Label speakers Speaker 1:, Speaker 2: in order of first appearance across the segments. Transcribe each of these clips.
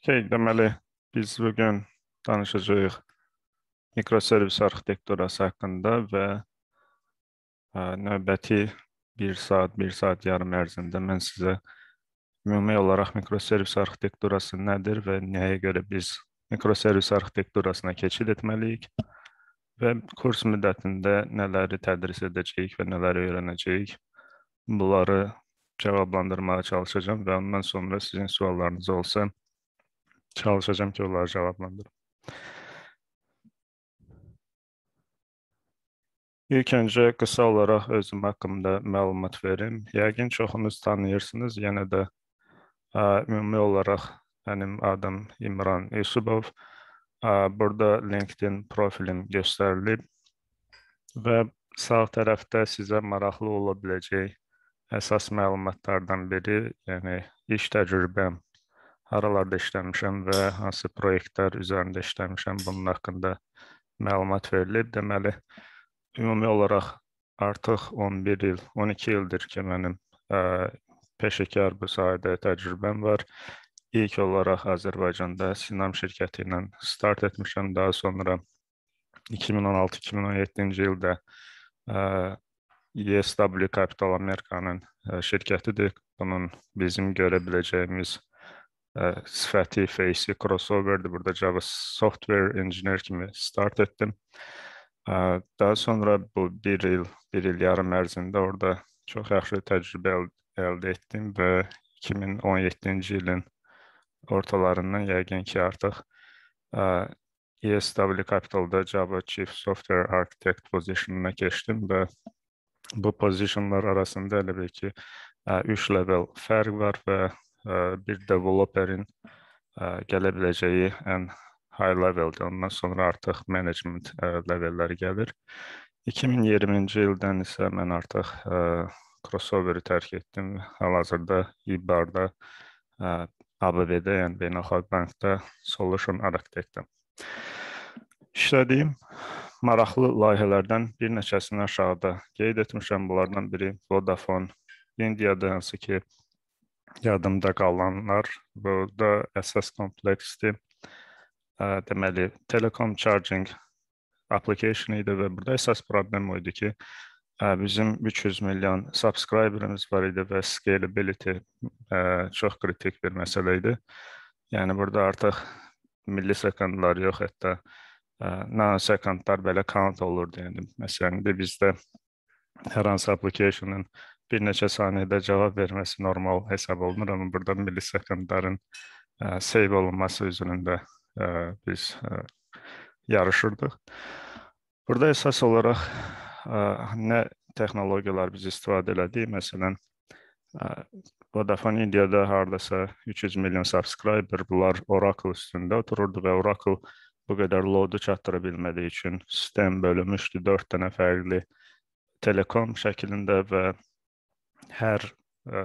Speaker 1: Okay, deməli biz bu gün danışacağıq mikroservis arxitekturası haqqında
Speaker 2: və ə, e, növbəti 1 saat, 1 saat yarım ərzində mən sizə ümumi olaraq mikroservis arxitekturası nədir və nəyə görə biz mikroservis arxitekturasına keçid etməliyik və kurs müddətində nələri tədris edəcəyik və nələri öyrənəcəyik. Bunları cavablandırmağa çalışacağım və ondan sonra sizin suallarınız olsa Çalışacağım ki onları cavablandırım. İlk öncə qısa olaraq özüm haqqımda məlumat verim. Yəqin çoxunuz tanıyırsınız. Yenə də ə, ümumi olaraq mənim adım İmran Yusubov. Ə, burada LinkedIn profilim göstərilib və sağ tərəfdə sizə maraqlı ola biləcək əsas məlumatlardan biri, yəni iş təcrübəm haralarda işləmişəm və hansı layihələr üzərində işləmişəm, bunun haqqında məlumat verilib. Deməli, ümumi olaraq artıq 11 il, 12 ildir ki, mənim ə, peşəkar bu sahədə təcrübəm var. İlk olaraq Azərbaycanda Sinam şirkəti ilə start etmişəm, daha sonra 2016-2017-ci ildə ə, YSW e Capital Amerikanın şirkətidir. Bunun bizim görə biləcəyimiz Eh, sifəti, face-i, crossover-dir. Burada Java Software Engineer kimi start etdim. Daha sonra bu bir il, bir il yarım ərzində orada çox yaxşı təcrübə əldə etdim və 2017-ci ilin ortalarından yəqin ki, artıq ESW Capital-da Java Chief Software Architect pozisyonuna keçdim və bu pozisyonlar arasında elə bil ki, 3 level fərq var və bir developerin e, gələ biləcəyi ən high leveldir. Ondan sonra artıq management e, levelləri gəlir. 2020-ci ildən isə mən artıq e, crossoveri tərk etdim. Hal-hazırda İBAR-da ABB-də, yəni Beynəlxalq Bankda solution arxitektim. İşlədiyim maraqlı layihələrdən bir neçəsini aşağıda qeyd etmişəm. Bunlardan biri Vodafone İndiyada hansı ki yadımda qalanlar burada əsas kompleksdir. Deməli, Telekom charging application idi və burada əsas problem o idi ki, e, bizim 300 milyon subscriberimiz var idi və scalability e, çox kritik bir məsələ idi. Yəni burada artıq millisekundlar yox, hətta e, nanosekundlar belə count olurdu. Yəni məsələn indi bizdə hər hansı applicationın bir neçə saniyədə cavab verməsi normal hesab olunur, amma burada milli sekundların e, seyv olunması üzründə e, biz e, yarışırdıq. Burada əsas olaraq nə texnologiyalar biz istifadə elədik, məsələn Vodafone Indiyada hardasa 300 milyon subscriber, bunlar Oracle üstündə otururdu və Oracle bu qədər loadu çatdıra bilmədiyi üçün sistem bölünmüşdü 4 dənə fərqli telekom şəklində və hər ə, e,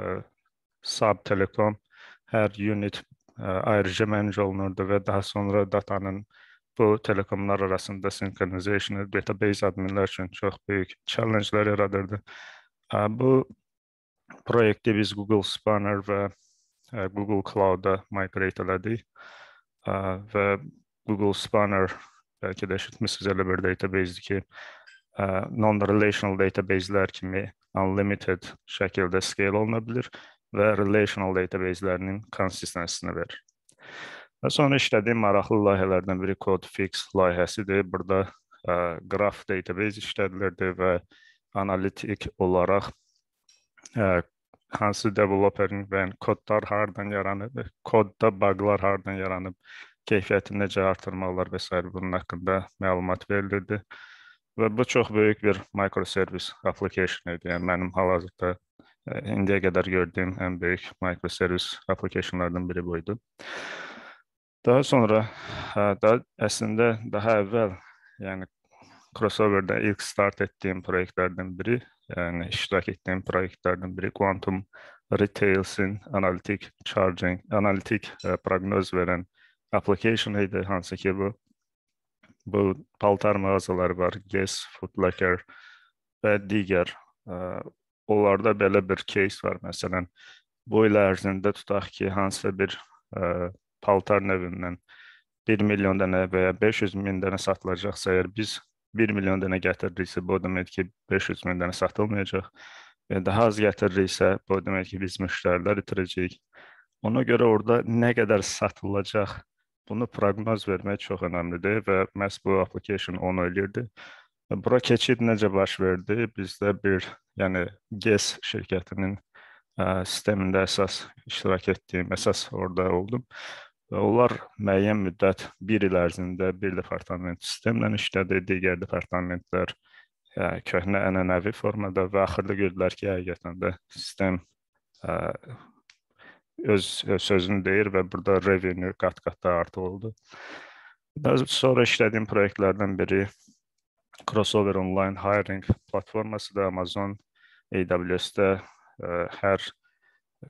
Speaker 2: sub telekom, hər unit ə, e, ayrıca menc olunurdu və daha sonra datanın bu telekomlar arasında sinkronization database adminlər üçün çox böyük challenge-lər yaradırdı. Ə, e, bu proyektdə biz Google Spanner və ə, Google Cloud-a migrate elədik. Ə, və Google Spanner bəlkə də eşitmisiniz elə bir database-dir ki, non-relational database-lər kimi unlimited şəkildə scale oluna bilir və relational database-lərinin konsistensini verir. Və sonra işlədiyim maraqlı layihələrdən biri CodeFix layihəsidir. Burada ə, e, graph database işlədilirdi və analitik olaraq ə, e, hansı developerin və yəni kodlar hardan yaranıb, kodda buglar hardan yaranıb, keyfiyyətini necə artırmalılar və s. bunun haqqında məlumat verilirdi. Və bu çox böyük bir microservice application idi. Yəni mənim hal-hazırda eh, indiyə qədər gördüyüm ən böyük microservice applicationlardan biri bu idi. Daha sonra da əslində daha əvvəl, yəni crossover-də ilk start etdiyim layihələrdən biri, yəni iştirak etdiyim layihələrdən biri Quantum Retails-in analitik charging, analitik ə, eh, proqnoz verən application idi, hansı ki bu Bu paltar mağazaları var, Guess, Food Locker və digər. Onlarda belə bir кейs var. Məsələn, bu il ərzində tutaq ki, hansısa bir ə, paltar növündən 1 milyon dənə və ya 500 min dənə satılacaqsa, əgər biz 1 milyon dənə gətirdiksə, bu demək ki, 500 min dənə satılmayacaq. Və daha az gətiririksə, bu demək ki, biz müştərilər itirəcəyik. Ona görə orada nə qədər satılacaq bunu proqnoz vermək çox önəmlidir və məhz bu application onu eləyirdi. Bura keçid necə baş verdi? Bizdə bir, yəni GES şirkətinin ə, sistemində əsas iştirak etdiyim, əsas orada oldum. Və onlar müəyyən müddət 1 il ərzində bir departament sistemlə işlədi, digər departamentlər ə, köhnə ənənəvi formada və axırda gördülər ki, həqiqətən də sistem ə, öz sözünü deyir və burada revenue qat-qat da artıq oldu. Daha sonra işlədiyim layihələrdən biri Crossover Online Hiring platformasıdır. Amazon AWS-də e, hər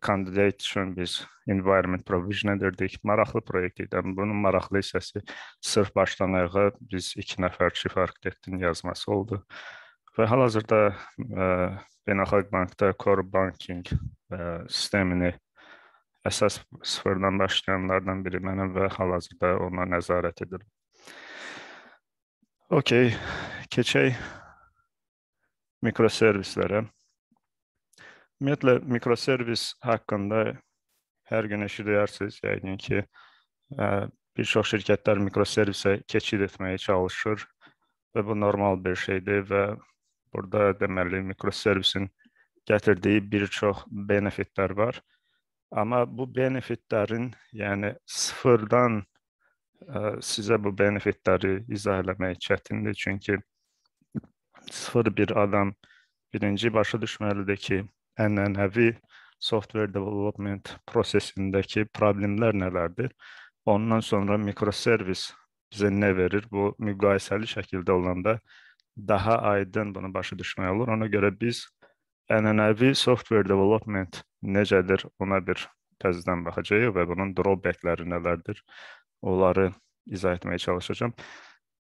Speaker 2: kandidat üçün biz environment provision edirdik. Maraqlı proyekt idi. Bunun maraqlı hissəsi sırf başdan ayağa biz 2 nəfər chief arxitektin yazması oldu. Və hal-hazırda e, Beynəlxalq Bankda core banking ə, e, sistemini əsas sıfırdan başlayanlardan biri mənəm və hal-hazırda ona nəzarət edirəm. OK, keçək mikroservislərə. Ümumiyyətlə mikroservis haqqında hər gün eşidirsiniz yəqin ki, bir çox şirkətlər mikroservisə keçid etməyə çalışır və bu normal bir şeydir və burada deməli mikroservisin gətirdiyi bir çox benefitlər var. Amma bu benefitlərin, yəni sıfırdan ə, e, sizə bu benefitləri izah etmək çətindir, çünki sıfır bir adam birinci başa düşməlidir ki, ənənəvi software development prosesindəki problemlər nələrdir? Ondan sonra mikroservis bizə nə verir? Bu müqayisəli şəkildə olanda daha aydın bunu başa düşmək olur. Ona görə biz ənənəvi software development necədir, ona bir təzədən baxacağıq və bunun drawbackləri nələrdir, onları izah etməyə çalışacağam.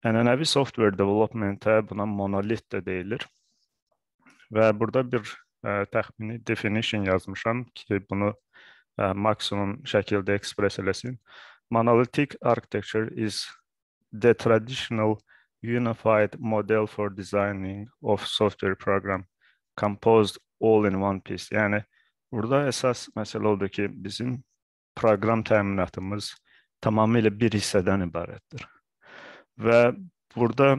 Speaker 2: Ənənəvi software development-ə buna monolit də deyilir. Və burada bir ə, e, təxmini definition yazmışam ki, bunu ə, e, maksimum şəkildə ekspres eləsin. Monolithic architecture is the traditional unified model for designing of software program composed all in one piece. Yəni Burada əsas məsələ odur ki, bizim proqram təminatımız tamamilə bir hissədən ibarətdir. Və burada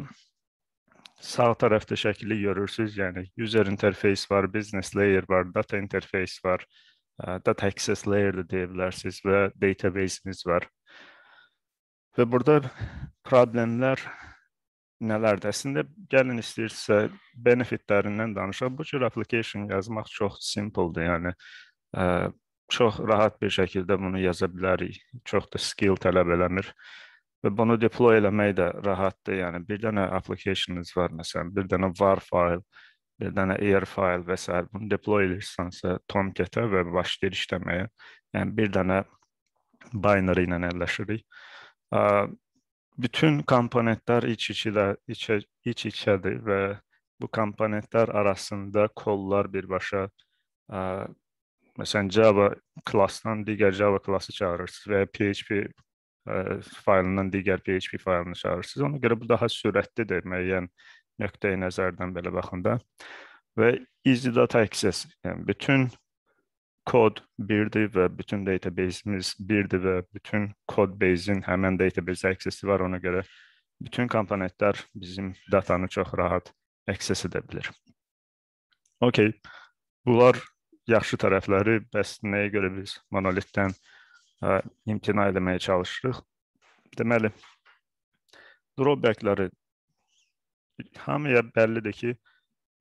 Speaker 2: sağ tərəfdə şəkili görürsüz, yəni user interface var, business layer var, data interface var, data access layer də deyə bilərsiniz və database-imiz var. Və burada problemlər nələrdir? Əslində gəlin istəyirsə benefitlərindən danışaq. Bu cür application yazmaq çox simpledir. Yəni ə, çox rahat bir şəkildə bunu yaza bilərik. Çox da skill tələb eləmir. Və bunu deploy eləmək də rahatdır. Yəni bir dənə applicationınız var məsələn, bir dənə var fayl, bir dənə air fayl və s. bunu deploy edirsinizsə Tomcat-ə və başlayır işləməyə. Yəni bir dənə binary ilə əlləşirik bütün komponentlər iç-içidə iç-içədir iç, iç, iç və bu komponentlər arasında kollar birbaşa ə, məsələn Java klassdan digər Java klassı çağırırsınız və PHP ə, faylından digər PHP faylını çağırırsınız. Ona görə bu daha sürətlidir müəyyən nöqteyi nəzərdən belə baxanda. Və easy data access, yəni bütün kod birdir və bütün database-imiz birdir və bütün kod base-in həmin database access-i var ona görə bütün komponentlər bizim datanı çox rahat access edə bilir. Okay. Bunlar yaxşı tərəfləri, bəs nəyə görə biz monolitdən ə, e, imtina etməyə çalışırıq? Deməli, drawbackləri hamıya bəllidir ki,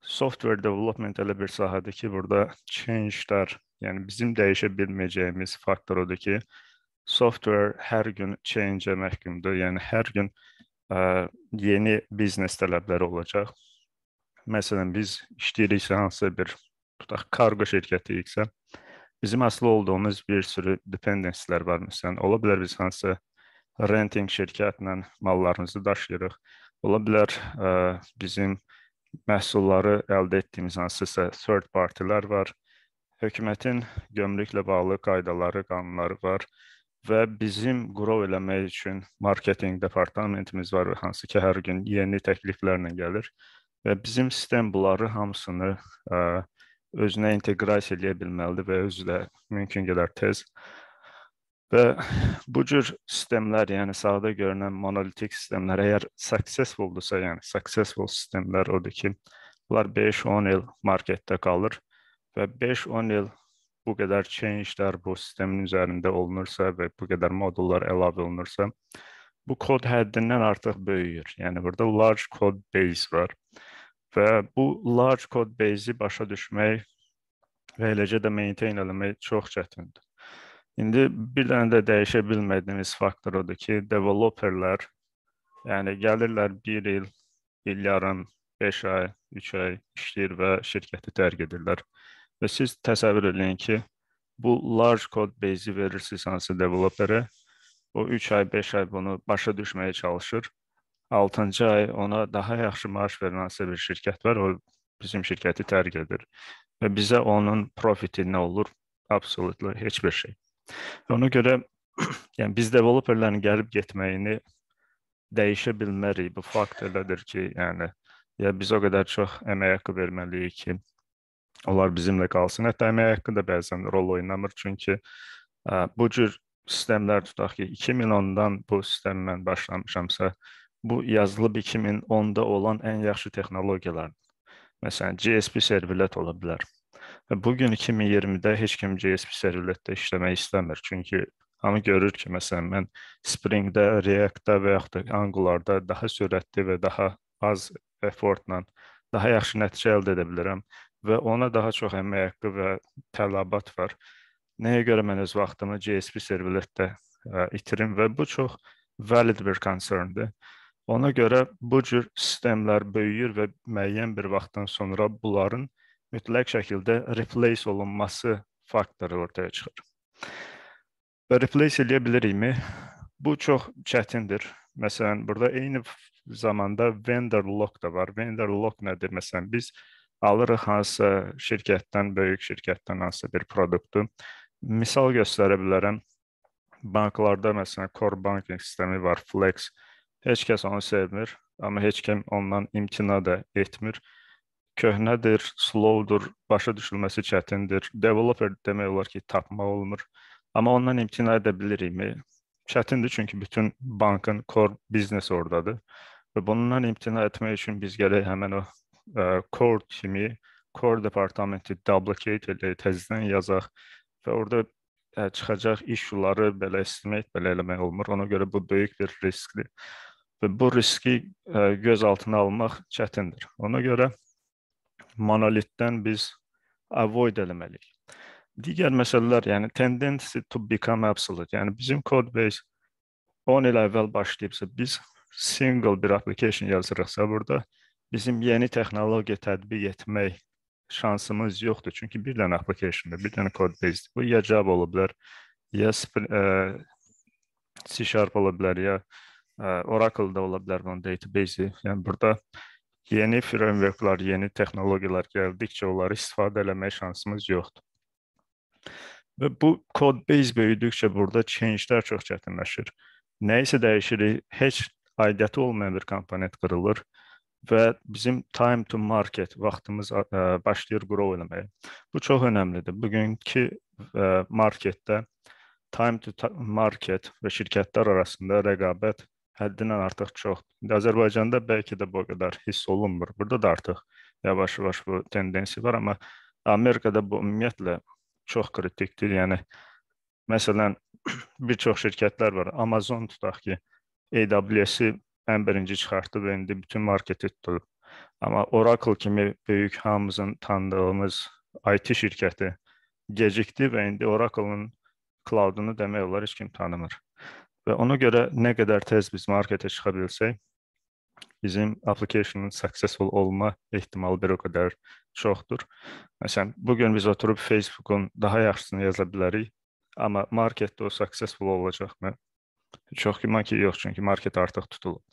Speaker 2: software development elə bir sahədir ki, burada change-lər Yəni bizim dəyişə bilməyəcəyimiz faktor odur ki, software hər gün change-ə e məhkumdur. Yəni hər gün ə, e, yeni biznes tələbləri olacaq. Məsələn, biz işləyiriksə hansısa bir tutaq kargo şirkəti ikisə, bizim asılı olduğumuz bir sürü dependencies-lər var. Məsələn, ola bilər biz hansısa renting şirkətlə mallarımızı daşıyırıq. Ola bilər ə, e, bizim məhsulları əldə etdiyimiz hansısa third party-lər var hökumətin gömrüklə bağlı qaydaları, qanunları var və bizim qurov eləmək üçün marketinq departamentimiz var, hansı ki, hər gün yeni təkliflərlə gəlir və bizim sistem bunları hamısını ə, özünə inteqrasiya edə bilməlidir və özü də mümkün qədər tez Və bu cür sistemlər, yəni sağda görünən monolitik sistemlər əgər successfuldursa, yəni successful sistemlər odur ki, bunlar 5-10 il marketdə qalır və 5-10 il bu qədər change-lər bu sistemin üzərində olunursa və bu qədər modullar əlavə olunursa, bu kod həddindən artıq böyüyür. Yəni burada large code base var. Və bu large code base-i başa düşmək və eləcə də maintain etmək çox çətindir. İndi bir dənə də dəyişə bilmədiyimiz faktor odur ki, developerlər yəni gəlirlər 1 il, il yarım, 5 ay, 3 ay işləyir və şirkəti tərk edirlər. Və siz təsəvvür eləyin ki, bu large code base-i verirsiniz hansı developerə, o 3 ay, 5 ay bunu başa düşməyə çalışır. 6-cı ay ona daha yaxşı maaş verən hansı bir şirkət var, o bizim şirkəti tərk edir və bizə onun profiti nə olur? Absolutely heç bir şey. Ona görə yəni biz developerlərin gəlib getməyini dəyişə bilmərik. Bu fakt elədir ki, yəni ya biz o qədər çox əmək haqqı verməliyik ki, onlar bizimlə qalsın. Hətta əmək haqqı da bəzən rol oynamır, çünki ə, bu cür sistemlər tutaq ki, 2010-dan bu sistemə mən başlamışamsa, bu yazılıb 2010-da olan ən yaxşı texnologiyalardır. Məsələn, GSP servlet ola bilər. Və bu gün 2020-də heç kim GSP servletdə işləmək istəmir, çünki hamı görür ki, məsələn, mən Spring-də, React-də və yaxud da Angular-da daha sürətli və daha az effortla daha yaxşı nəticə əldə edə bilirəm və ona daha çox əmək haqqı və tələbat var. Nəyə görə mən öz vaxtımı GSP servletdə e, itirim və bu çox valid bir concerndir. Ona görə bu cür sistemlər böyüyür və müəyyən bir vaxtdan sonra bunların mütləq şəkildə replace olunması faktoru ortaya çıxır. Və replace eləyə bilirikmi? Bu çox çətindir. Məsələn, burada eyni zamanda vendor lock da var. Vendor lock nədir? Məsələn, biz alırıq hansısa şirkətdən, böyük şirkətdən hansısa bir produktu. Misal göstərə bilərəm. Banklarda məsələn core banking sistemi var, Flex. Heç kəs onu sevmir, amma heç kim ondan imtina da etmir. Köhnədir, slowdur, başa düşülməsi çətindir. Developer demək olar ki, tapmaq olmur. Amma ondan imtina edə bilirikmi? Çətindir çünki bütün bankın core biznesi ordadır və bundan imtina etmək üçün biz gərək həmin o core kimi core departamenti duplicate elə təzədən yazaq və orada ə, çıxacaq iş yolları belə estimate belə eləmək olmur. Ona görə bu böyük bir riskdir. Və bu riski ə, göz altına almaq çətindir. Ona görə monolitdən biz avoid etməliyik. Digər məsələlər, yəni tendency to become absolute, yəni bizim code base 10 il əvvəl başlayıbsa biz single bir application yazırıqsa burada bizim yeni texnologiya tətbiq etmək şansımız yoxdur. Çünki bir dənə application-da, bir dənə code base. Bu ya Java ola bilər, ya e, C# ola bilər, ya e, Oracle-da ola bilər bunun database-i. Yəni burada yeni frameworklar, yeni texnologiyalar gəldikcə onları istifadə etmək şansımız yoxdur. Və bu code base böyüdükcə burada change-lər çox çətinləşir. Nəyisə dəyişirik, heç aidiyyəti olmayan bir komponent qırılır və bizim time to market vaxtımız e, başlayır grow eləməyə. Bu çox əhəmiylidir. Bugünkü e, marketdə time to market və şirkətlər arasında rəqabət həddindən artıq çoxdur. Azərbaycanda bəlkə də bu qədər hiss olunmur. Burada da artıq yavaş-yavaş bu tendensiya var, amma Amerikada bu ümumiyyətlə çox kritikdir. Yəni məsələn bir çox şirkətlər var. Amazon tutaq ki, AWS-i ən birinci çıxartdı və indi bütün marketi tutdu. Amma Oracle kimi böyük hamımızın tanıdığımız IT şirkəti gecikdi və indi Oracle-un cloud-unu demək olar heç kim tanımır. Və ona görə nə qədər tez biz marketə çıxa bilsək, bizim application-ın successful olma ehtimalı bir o qədər çoxdur. Məsələn, bu gün biz oturub Facebook-un daha yaxşısını yaza bilərik, amma marketdə o successful olacaqmı? Çox güman ki, yox, çünki market artıq tutulub.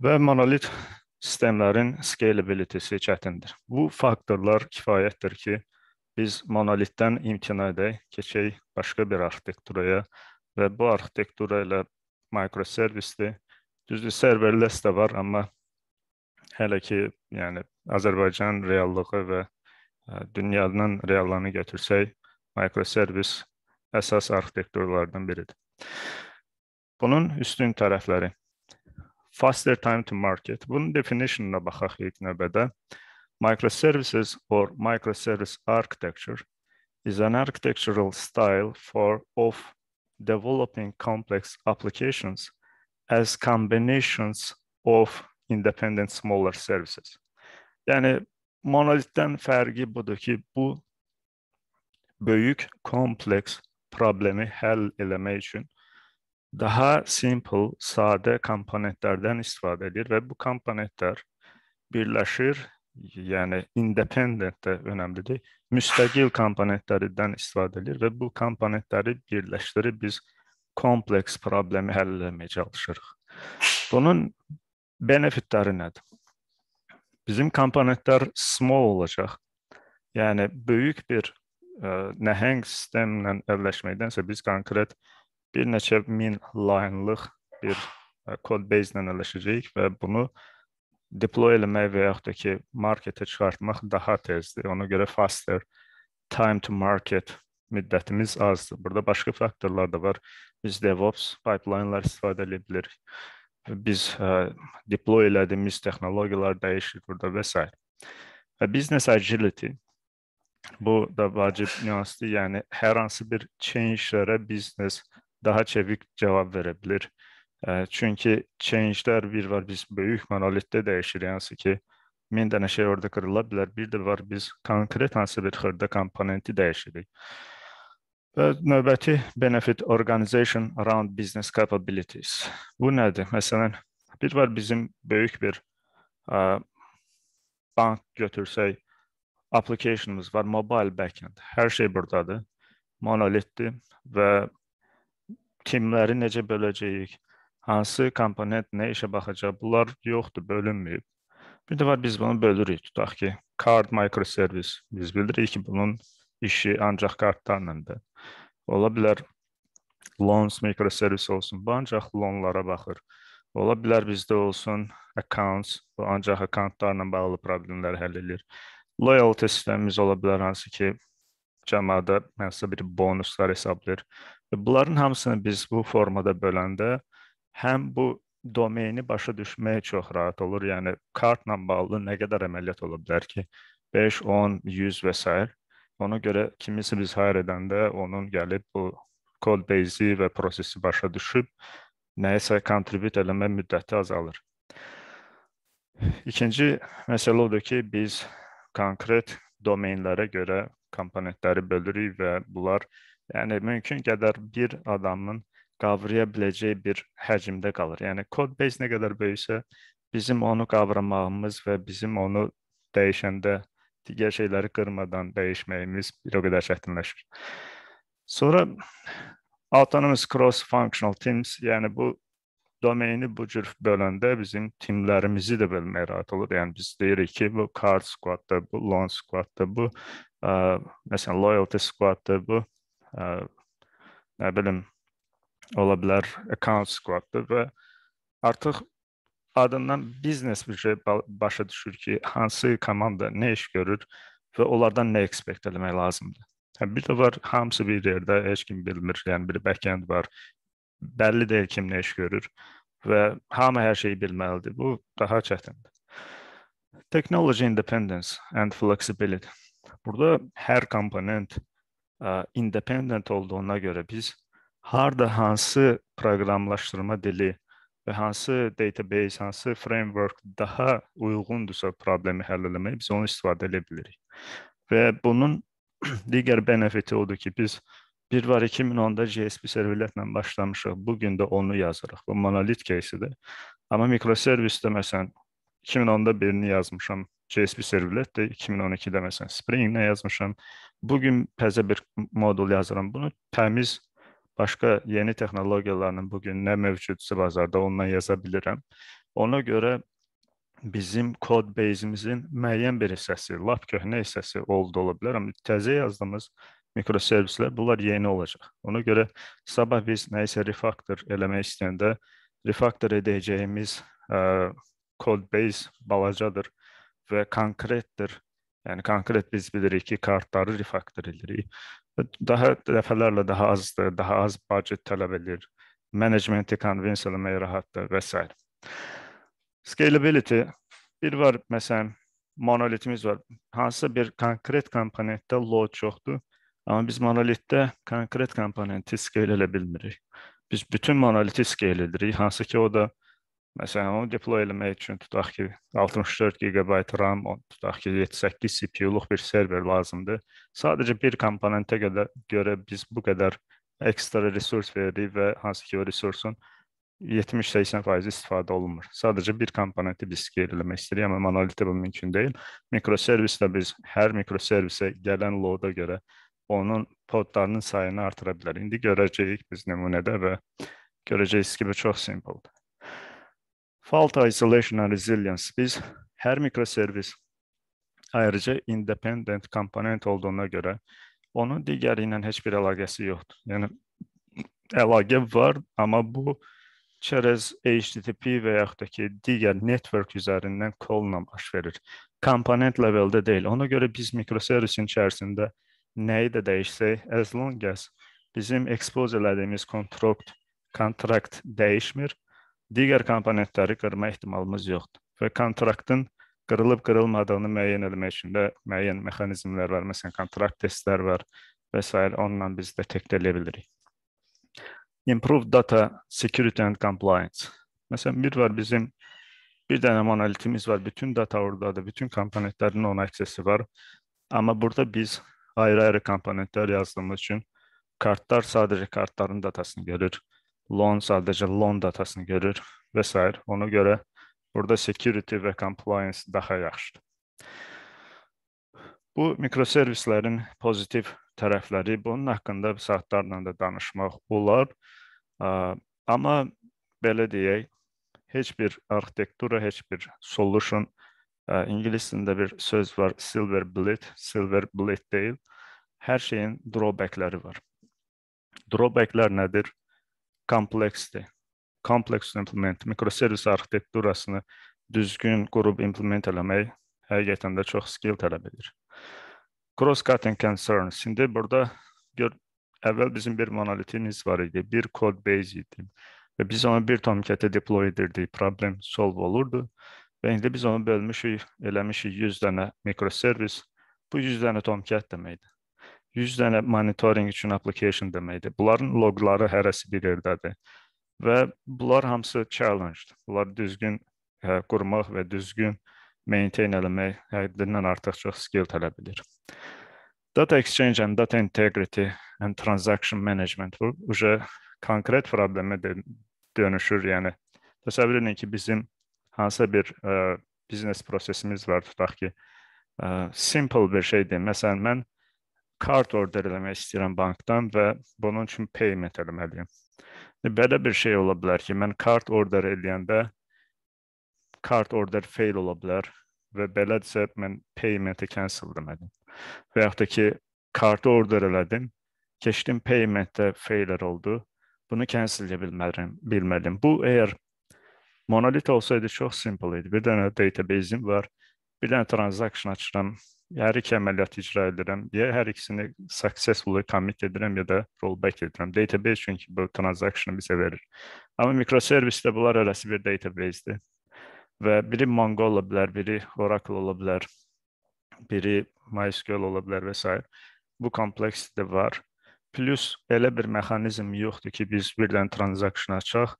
Speaker 2: Və monolit sistemlərin scalability-si çətindir. Bu faktorlar kifayətdir ki, biz monolitdən imtina edək, keçək başqa bir arxitekturaya və bu arxitektura ilə microservisdir. Düzdür, serverless də var, amma hələ ki, yəni Azərbaycan reallığı və e, dünyanın reallığını götürsək, microservis əsas arxitekturlardan biridir. Bunun üstün tərəfləri faster time to market. One definition bakak ilk nöbede. Microservices or microservice architecture is an architectural style for of developing complex applications as combinations of independent smaller services. Yani monolitten fergi budur ki bu büyük kompleks problemi həll eləmək daha simple, sadə komponentlərdən istifadə edir və bu komponentlər birləşir, yəni independent də önəmlidir. Müstəqil komponentlərindən istifadə edir və bu komponentləri birləşdirib biz kompleks problemi həll etməyə çalışırıq. Bunun benefitləri nədir? Bizim komponentlər small olacaq. Yəni böyük bir ə, nəhəng sistemlə əlləşməkdənsə biz konkret ə, bir neçə min line-lıq bir e, kod base-lə əlləşəcəyik və bunu deploy eləmək və yaxud da ki, marketə çıxartmaq daha tezdir. Ona görə faster time to market müddətimiz azdır. Burada başqa faktorlar da var. Biz DevOps pipeline-lar istifadə edə bilərik. Biz ə, e, deploy elədiyimiz texnologiyalar dəyişir burada və s. Və business agility bu da vacib nüansdır. Yəni hər hansı bir change-lərə business daha çevik cavab verə bilər. Çünki change-lər bir var biz böyük monolitdə dəyişir, yəni ki, 1000 dənə şey orada qırıla bilər. Bir də var biz konkret hansı bir xırda komponenti dəyişirik. Və növbəti benefit organization around business capabilities. Bu nədir? Məsələn, bir var bizim böyük bir ə, bank götürsək, applicationımız var, mobile backend. Hər şey burdadır. Monolitdir və kimləri necə böləcəyik, hansı komponent nə işə baxacaq, bunlar yoxdur, bölünməyib. Bir də var biz bunu bölürük, tutaq ki, card microservice biz bilirik ki, bunun işi ancaq kartlarladır. Ola bilər loans microservice olsun, bu ancaq loanlara baxır. Ola bilər bizdə olsun accounts, bu ancaq accountlarla bağlı problemləri həll edir. Loyalty sistemimiz ola bilər hansı ki, cəmada mənsə bir bonuslar hesablayır. E, bunların hamısını biz bu formada böləndə həm bu domeni başa düşmək çox rahat olur. Yəni kartla bağlı nə qədər əməliyyat ola bilər ki? 5, 10, 100 və s. Ona görə kimisi biz hayr edəndə onun gəlib bu kod base-i və prosesi başa düşüb nəyisə kontribüt eləmə müddəti azalır. İkinci məsələ odur ki, biz konkret domenlərə görə komponentləri bölürük və bunlar Yəni mümkün qədər bir adamın qavraya biləcəyi bir həcmdə qalır. Yəni kod base nə qədər böyüksə, bizim onu qavramağımız və bizim onu dəyişəndə digər şeyləri qırmadan dəyişməyimiz bir o qədər çətinləşir. Sonra autonomous cross functional teams, yəni bu domeni bu cür böləndə bizim timlərimizi də bölməyə rahat olur. Yəni biz deyirik ki, bu card squaddır, bu launch squaddır, bu ə, məsələn loyalty squaddır, bu nə bilim ola bilər account squaddır və artıq adından biznes bir şey başa düşür ki, hansı komanda nə iş görür və onlardan nə ekspekt etmək lazımdır. Yəni bir də var, hamısı bir yerdə, heç kim bilmir. Yəni bir backend var. Bəlli deyil kim nə iş görür və hamı hər şeyi bilməlidir. Bu daha çətindir. Technology independence and flexibility. Burada hər komponent independent olduğuna görə biz harda hansı proqramlaşdırma dili və hansı database, hansı framework daha uyğundursa problemi həll etməyə biz onu istifadə edə bilərik. Və bunun digər benefiti odur ki, biz bir var 2010-da JSP serverlərlə başlamışıq. Bu gün də onu yazırıq. Bu monolit кейsidir. Amma mikroservisdə məsələn 2010-da birini yazmışam. JSP servlet də 2012-də məsələn Spring-lə yazmışam. Bu gün təzə bir modul yazıram. Bunu təmiz başqa yeni texnologiyaların bu gün nə mövcudsa bazarda ondan yaza bilirəm. Ona görə bizim kod base'imizin müəyyən bir hissəsi, lap köhnə hissəsi oldu ola bilər, amma təzə yazdığımız mikroservislər bunlar yeni olacaq. Ona görə sabah biz nəyisə refaktor eləmək istəyəndə refaktor edəcəyimiz ə, code base balacadır. ve konkrettir. yani konkret biz bilirik ki, kartları refaktorilirik. Daha dəfələrlə daha azdır, daha az budget tələb edir. Managementi konvensiyalamaya rahatdır və s. Scalability bir var məsələn monolitimiz var. Hansısa bir konkret komponentdə load çoxdur, ama biz monolitdə konkret komponenti scale edə bilmirik. Biz bütün monoliti scale edirik, hansı ki o da Məsələn, onu deploy eləmək üçün tutaq ki, 64 GB RAM, tutaq ki, 7-8 CPU-luq bir server lazımdır. Sadəcə bir komponentə qədər görə biz bu qədər ekstra resurs veririk və hansı ki, o resursun 70-80% istifadə olunmur. Sadəcə bir komponenti biz scale eləmək istəyirik, amma monolitdə bu mümkün deyil. Mikroservisdə biz hər mikroservisə gələn loada görə onun podlarının sayını artıra bilərik. İndi görəcəyik biz nümunədə və görəcəksiniz ki, bu çox simpledir. Fault isolation and resilience. Biz hər mikroservis ayrıca independent komponent olduğuna görə onun digəri ilə heç bir əlaqəsi yoxdur. Yəni əlaqə var, amma bu çərəz HTTP və yaxud da ki, digər network üzərindən call-la baş verir. Komponent leveldə deyil. Ona görə biz mikroservisin içərisində nəyi də dəyişsək, as long as bizim expose elədiyimiz contract, kontrakt dəyişmir, digər komponentləri qırma ehtimalımız yoxdur və kontraktın qırılıb qırılmadığını müəyyən etmək üçün də müəyyən mexanizmlər var. Məsələn, kontrakt testlər var və s. onunla biz də təkdə eləyə bilərik. Improve data security and compliance. Məsələn, bir var bizim bir dənə monolitimiz var. Bütün data ordadır, bütün komponentlərin ona aksesi var. Amma burada biz ayrı-ayrı komponentlər yazdığımız üçün kartlar sadəcə kartların datasını görür loan sadəcə loan datasını görür və s. Ona görə burada security və compliance daha yaxşıdır. Bu mikroservislərin pozitiv tərəfləri bunun haqqında saatlarla da danışmaq olar. Amma belə deyək, heç bir arxitektura, heç bir solution ingilis dilində bir söz var, silver bullet, silver bullet deyil. Hər şeyin drawbackləri var. Drawbacklər nədir? kompleksdir. Kompleks implement, mikroservis arxitekturasını düzgün qurub implement eləmək həqiqətən də çox skill tələb edir. Cross-cutting concerns. İndi burada gör, əvvəl bizim bir monolitimiz var idi, bir code base idi və biz onu bir tomkətə deploy edirdik, problem solve olurdu. Və indi biz onu bölmüşük, eləmişik 100 dənə mikroservis. Bu 100 dənə tomkət deməkdir. 100 dənə monitoring üçün application deməkdir. Bunların loqları hərəsi bir yerdədir. Və bunlar hamısı challenge-dır. Bunlar düzgün ə, hə, qurmaq və düzgün maintain eləmək həddindən artıq çox skill tələb edir. Data exchange and data integrity and transaction management bu uje konkret problemə dönüşür. Yəni təsəvvür edin ki, bizim hansısa bir ə, e, biznes prosesimiz var, tutaq ki, ə, e, simple bir şeydir. Məsələn, mən ə, kart order eləmək istəyirəm bankdan və bunun üçün payment eləməliyəm. Belə bir şey ola bilər ki, mən kart order eləyəndə kart order fail ola bilər və belədirsə mən payment-i cancel demədim. Və yaxud da ki, kartı order elədim, keçdim payment-də failure oldu. Bunu cancel edə bilmərəm, bilmədim. Bu əgər monolit olsaydı çox simple idi. Bir dənə database-im var, bir dənə transaction açıram, hər iki əməliyyatı icra edirəm, ya hər ikisini successfully commit edirəm ya da rollback edirəm. Database çünki bu transaction bizə verir. Amma mikroservisdə bunlar arası bir database-dir. Və biri Mongo ola bilər, biri Oracle ola bilər, biri MySQL ola bilər və s. Bu kompleksdə var. Plus elə bir mexanizm yoxdur ki, biz bir dənə transaction açaq,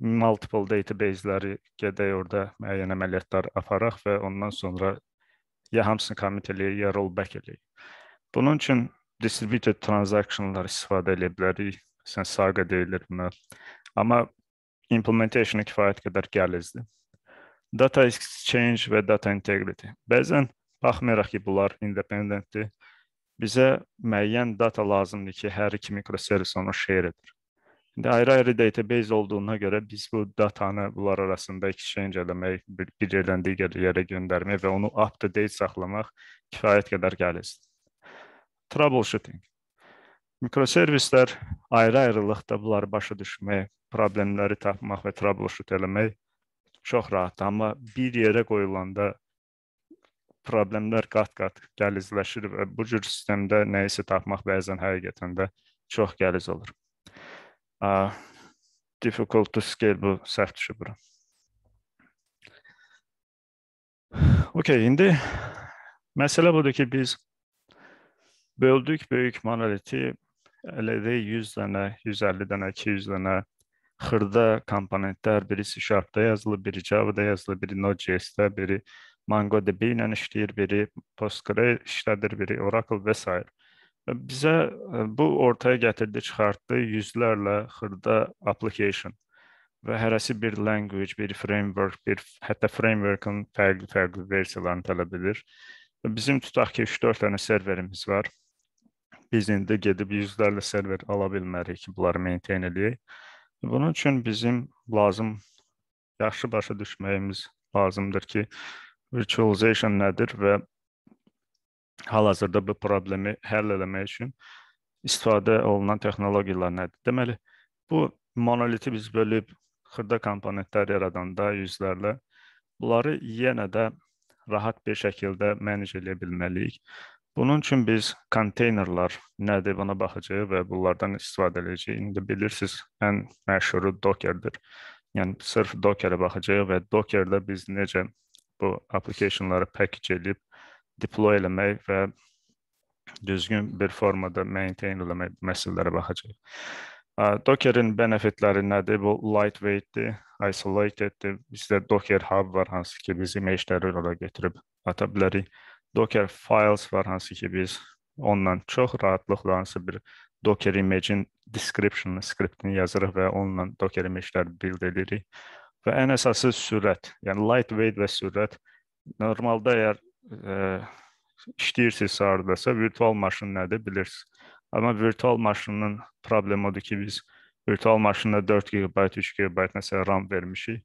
Speaker 2: multiple database-ləri gedək orada müəyyən əməliyyatlar aparaq və ondan sonra ya hamısını commit eləyir, ya rollback eləyir. Bunun üçün distributed transactionlar istifadə edə bilərik. Sən saqa deyilir buna. Amma implementation kifayət qədər gəlizdir. Data exchange və data integrity. Bəzən baxmayaraq ki, bunlar independentdir, bizə müəyyən data lazımdır ki, hər iki mikroservis onu share edir. İndi ayrı-ayrı database olduğuna görə biz bu datanı bunlar arasında exchange eləmək, bir, bir yerdən digər yerə göndərmək və onu up-to-date saxlamaq kifayət qədər gəlizdir. Troubleshooting. Mikroservislər ayrı-ayrılıqda bunları başa düşmək, problemləri tapmaq və troubleshoot eləmək çox rahatdır, amma bir yerə qoyulanda problemlər qat-qat gəlizləşir və bu cür sistemdə nəyisə tapmaq bəzən həqiqətən də çox gəliz olur uh, difficult to scale, bu səhv düşür bura. Okay, indi məsələ budur ki, biz böldük böyük monoliti elədi 100 dənə, 150 dənə, 200 dənə xırda komponentlər, biri C Sharp-da yazılıb, biri Java-da yazılıb, biri Node.js-də, biri MongoDB ilə işləyir, biri Postgre işlədir, biri Oracle və s. Bizə e, bu ortaya gətirdi, çıxartdı yüzlərlə xırda application və hərəsi bir language, bir framework, bir hətta frameworkın fərqli-fərqli versiyalarını tələb edir. Bizim tutaq ki, 3-4 dənə serverimiz var. Biz indi gedib yüzlərlə server ala bilmərik ki, bunları maintain edək. Bunun üçün bizim lazım yaxşı başa düşməyimiz lazımdır ki, virtualization nədir və hal-hazırda bu problemi həll etmək üçün istifadə olunan texnologiyalar nədir? Deməli, bu monoliti biz bölüb xırda komponentlər yaradanda yüzlərlə bunları yenə də rahat bir şəkildə menec edə bilməliyik. Bunun üçün biz konteynerlər nədir buna baxacağıq və bunlardan istifadə edəcəyik. İndi bilirsiniz, ən məşhuru Docker-dir. Yəni sırf Docker-ə baxacağıq və Docker-də biz necə bu applicationları package edib deploy eləmək və düzgün bir formada maintain eləmək məsələlərə baxacağıq. Docker-in benefitləri nədir? Bu lightweight-dir, isolated-dir. Bizdə Docker Hub var, hansı ki, biz image-ləri ora götürüb ata bilərik. Docker Files var, hansı ki, biz ondan çox rahatlıqla hansı bir Docker image-in description skriptini yazırıq və onunla Docker image-ləri build edirik. Və ən əsası sürət, yəni lightweight və sürət. Normalda əgər e, işləyirsinizsə hardasa, virtual maşın nədir bilirsiniz. Amma virtual maşının problemi odur ki, biz virtual maşında 4 GB, 3 GB məsələn RAM vermişik.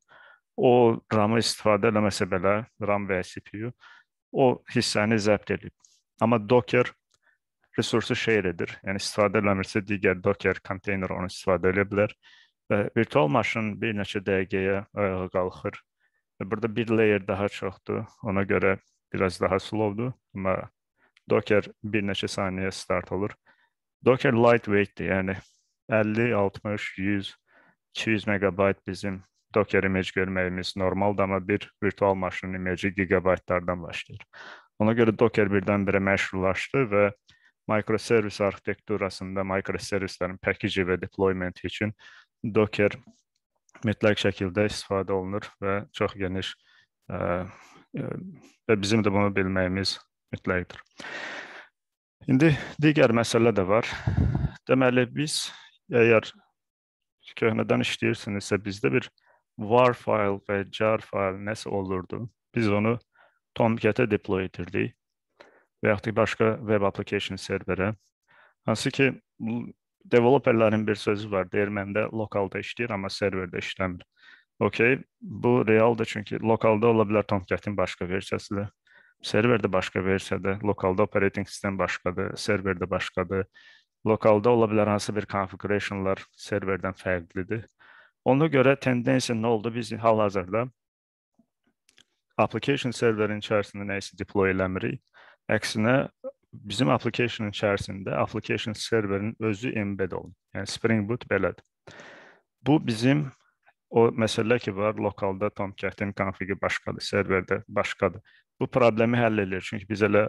Speaker 2: O RAM-ı istifadə eləməsə belə, RAM və CPU o hissəni zəbt edib. Amma Docker resursu share edir. Yəni istifadə eləmirsə digər Docker konteyner onu istifadə edə bilər və virtual maşın bir neçə dəqiqəyə ayağa qalxır. Və burada bir layer daha çoxdur. Ona görə biraz daha slowdur, amma Docker bir neçə saniyə start olur. Docker lightweightdir, yəni 50, 60, 100, 200 megabayt bizim Docker image görməyimiz normaldır, amma bir virtual maşının imeci gigabaytlardan başlayır. Ona görə Docker birdən-birə məşhurlaşdı və microservis arxitekturasında microservislərin package və deployment üçün Docker mütləq şəkildə istifadə olunur və çox geniş ə, və bizim də bunu bilməyimiz mütləqdir. İndi digər məsələ də var. Deməli biz əgər köhnədən işləyirsinizsə bizdə bir var fayl və jar fayl nəsə olurdu. Biz onu Tomcat-ə deploy edirdik və yaxud da başqa web application serverə. Hansı ki developerlərin bir sözü var, deyir məndə lokalda işləyir, amma serverdə işləmir. Okey. Bu realdır çünki lokalda ola bilər Tomcatin başqa versiyasıdır. Serverdə başqa versiyadır. Lokalda operating sistem başqadır, serverdə başqadır. Lokalda ola bilər hansı bir configurationlar serverdən fərqlidir. Ona görə tendensiya nə oldu? Biz hal-hazırda application serverin içərisində nə isə deploy eləmirik. Əksinə bizim applicationın içərisində application serverin özü embed olunur. Yəni Spring Boot belədir. Bu bizim O məsələ ki var, lokalda Tomcat-in konfiqi başqadır, serverdə başqadır. Bu problemi həll edir. Çünki biz elə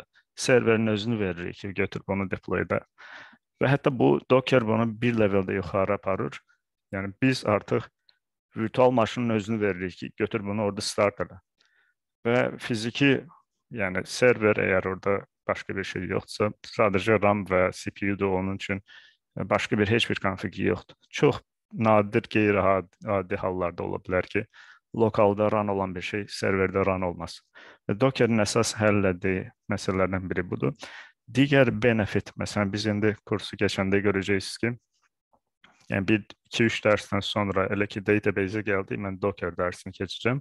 Speaker 2: serverin özünü veririk ki, götürüb onu deploy-da. Və hətta bu Docker bunu bir leveldə yuxarı aparır. Yəni biz artıq virtual maşının özünü veririk ki, götür bunu orada start elə. Və fiziki, yəni server əgər orada başqa bir şey yoxdursa, sadəcə RAM və CPU da onun üçün başqa bir heç bir konfiq yoxdur. Çox nadir qeyri-adi hallarda ola bilər ki, lokalda run olan bir şey serverdə run olmaz. Və Docker-in əsas həllədiyi məsələlərdən biri budur. Digər benefit, məsələn, biz indi kursu keçəndə görəcəksiniz ki, yəni bir 2-3 dərsdən sonra elə ki database-ə gəldik, mən Docker dərsini keçəcəm.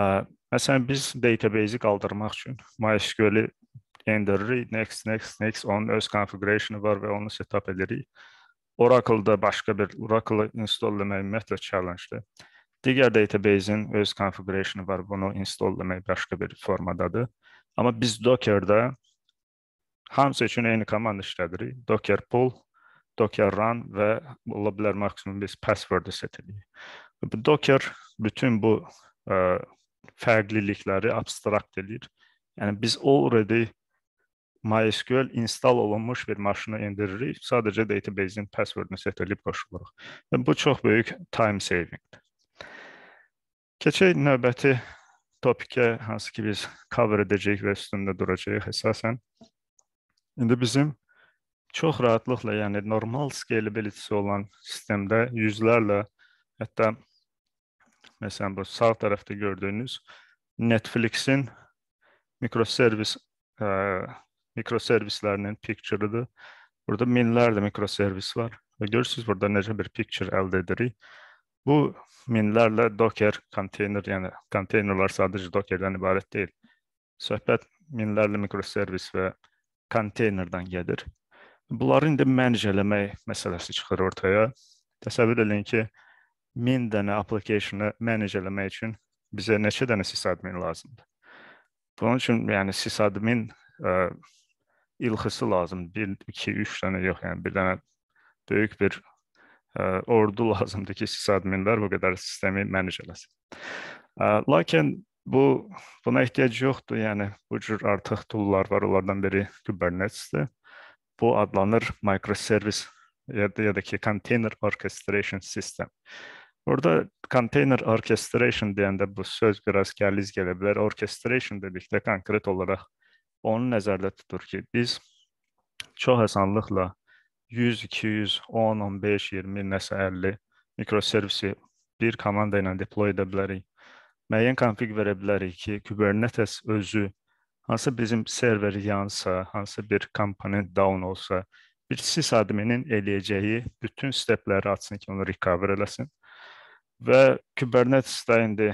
Speaker 2: Məsələn, biz database-i qaldırmaq üçün MySQL-i endiririk, next, next, next, onun öz configuration-ı var və onu setup edirik Oracle-da başqa bir Oracle installmaq ümumiyyətlə challenge-dir. Digər database-in öz configuration-ı var. Bunu installmaq başqa bir formadadır. Amma biz Docker-da hamısı üçün eyni komanda işlədirik. Docker pull, Docker run və ola bilər maksimum biz password-ı set edirik. Bu Docker bütün bu ə, fərqlilikləri abstrakt edir. Yəni biz already MySQL install olunmuş bir maşını indiririk, sadəcə database-in password-unu set edib qoşuluruq. Və bu çox böyük time saving-dir. Keçək növbəti topikə, hansı ki biz cover edəcəyik və üstündə duracağıq əsasən. İndi bizim çox rahatlıqla, yəni normal scalability-si olan sistemdə yüzlərlə, hətta məsələn bu sağ tərəfdə gördüyünüz Netflix-in mikroservis ə, mikroservislərinin picture-ıdır. Burada minlərlə mikroservis var və görürsüz burada necə bir picture əldə edirik. Bu minlərlə Docker konteyner, yəni konteynerlər sadəcə Docker-dən ibarət deyil. Söhbət minlərlə mikroservis və konteynerdən gedir. Bunları indi manage eləmək məsələsi çıxır ortaya. Təsəvvür eləyin ki, 1000 dənə application-ı manage eləmək üçün bizə neçə dənə sysadmin lazımdır? Bunun üçün yəni sysadmin ə, e, ilxısı lazım. 1 2 3 dənə yox, yəni bir dənə böyük bir ə, e, ordu lazımdır ki, sisadminlər bu qədər sistemi menec eləsin. Ə, e, lakin bu buna ehtiyac yoxdur. Yəni bu cür artıq tool'lar var. Onlardan biri Kubernetesdir. Bu adlanır microservice ya da, ya da ki container orchestration system. Burada container orchestration deyəndə bu söz biraz qəliz gələ bilər. Orchestration dedikdə konkret olaraq onu nəzərdə tutur ki, biz çox asanlıqla 100, 200, 10, 15, 20, nəsə 50 mikroservisi bir komanda ilə deploy edə bilərik. Müəyyən konfiq verə bilərik ki, Kubernetes özü hansı bizim server yansa, hansı bir komponent down olsa, bir sys adminin eləyəcəyi bütün stepləri açsın ki, onu recover eləsin. Və Kubernetes-də indi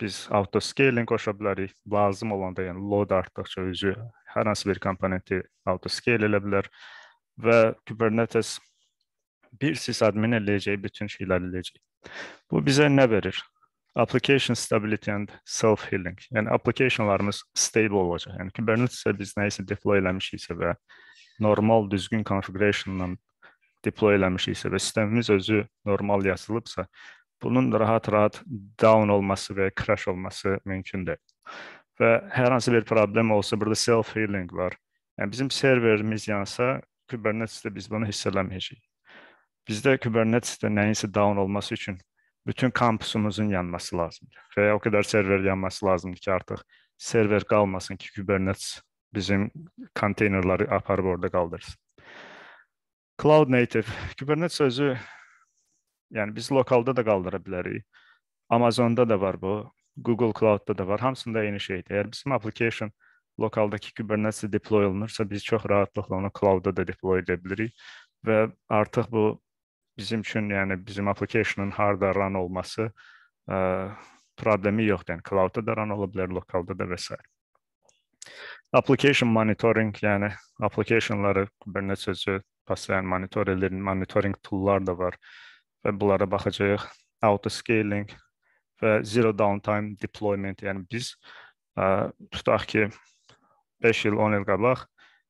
Speaker 2: biz autoscaling qoşa bilərik. Lazım olanda, yəni load artdıqca özü hər hansı bir komponenti autoscale edə bilər və Kubernetes bir sysadmin eləyəcəyi bütün şeyləri eləyəcək. Bu bizə nə verir? Application stability and self-healing. Yəni applicationlarımız stable olacaq. Yəni Kubernetes-ə biz nəyisə deploy eləmişiksə və normal düzgün configuration-la deploy eləmişiksə və sistemimiz özü normal yazılıbsa, bunun rahat-rahat down olması və crash olması mümkündür. Və hər hansı bir problem olsa, burada self-healing var. Yəni bizim serverimiz yansa, Kubernetes-də biz bunu hiss eləməyəcəyik. Bizdə Kubernetes-də nəyinsə down olması üçün bütün kampusumuzun yanması lazımdır. Və o qədər server yanması lazımdır ki, artıq server qalmasın ki, Kubernetes bizim konteynerləri aparıb orada qaldırsın. Cloud native. Kubernetes sözü Yəni biz lokalda da qaldıra bilərik. Amazonda da var bu, Google Cloud-da da var. Hamsında eyni şeydir. Əgər bizim application lokaldakı Kubernetes-ə deploy olunursa, biz çox rahatlıqla onu cloud-da da deploy edə bilirik və artıq bu bizim üçün, yəni bizim application-ın harda run olması ə, e, problemi yoxdur. Yəni cloud-da da run ola bilər, lokalda da və s. Application monitoring, yəni applicationları Kubernetes özü paslayən monitoring, monitoring tool'lar da var və bunlara baxacağıq. Autoscaling və zero downtime deployment, yəni biz ə, tutaq ki 5 il, 10 il qabaq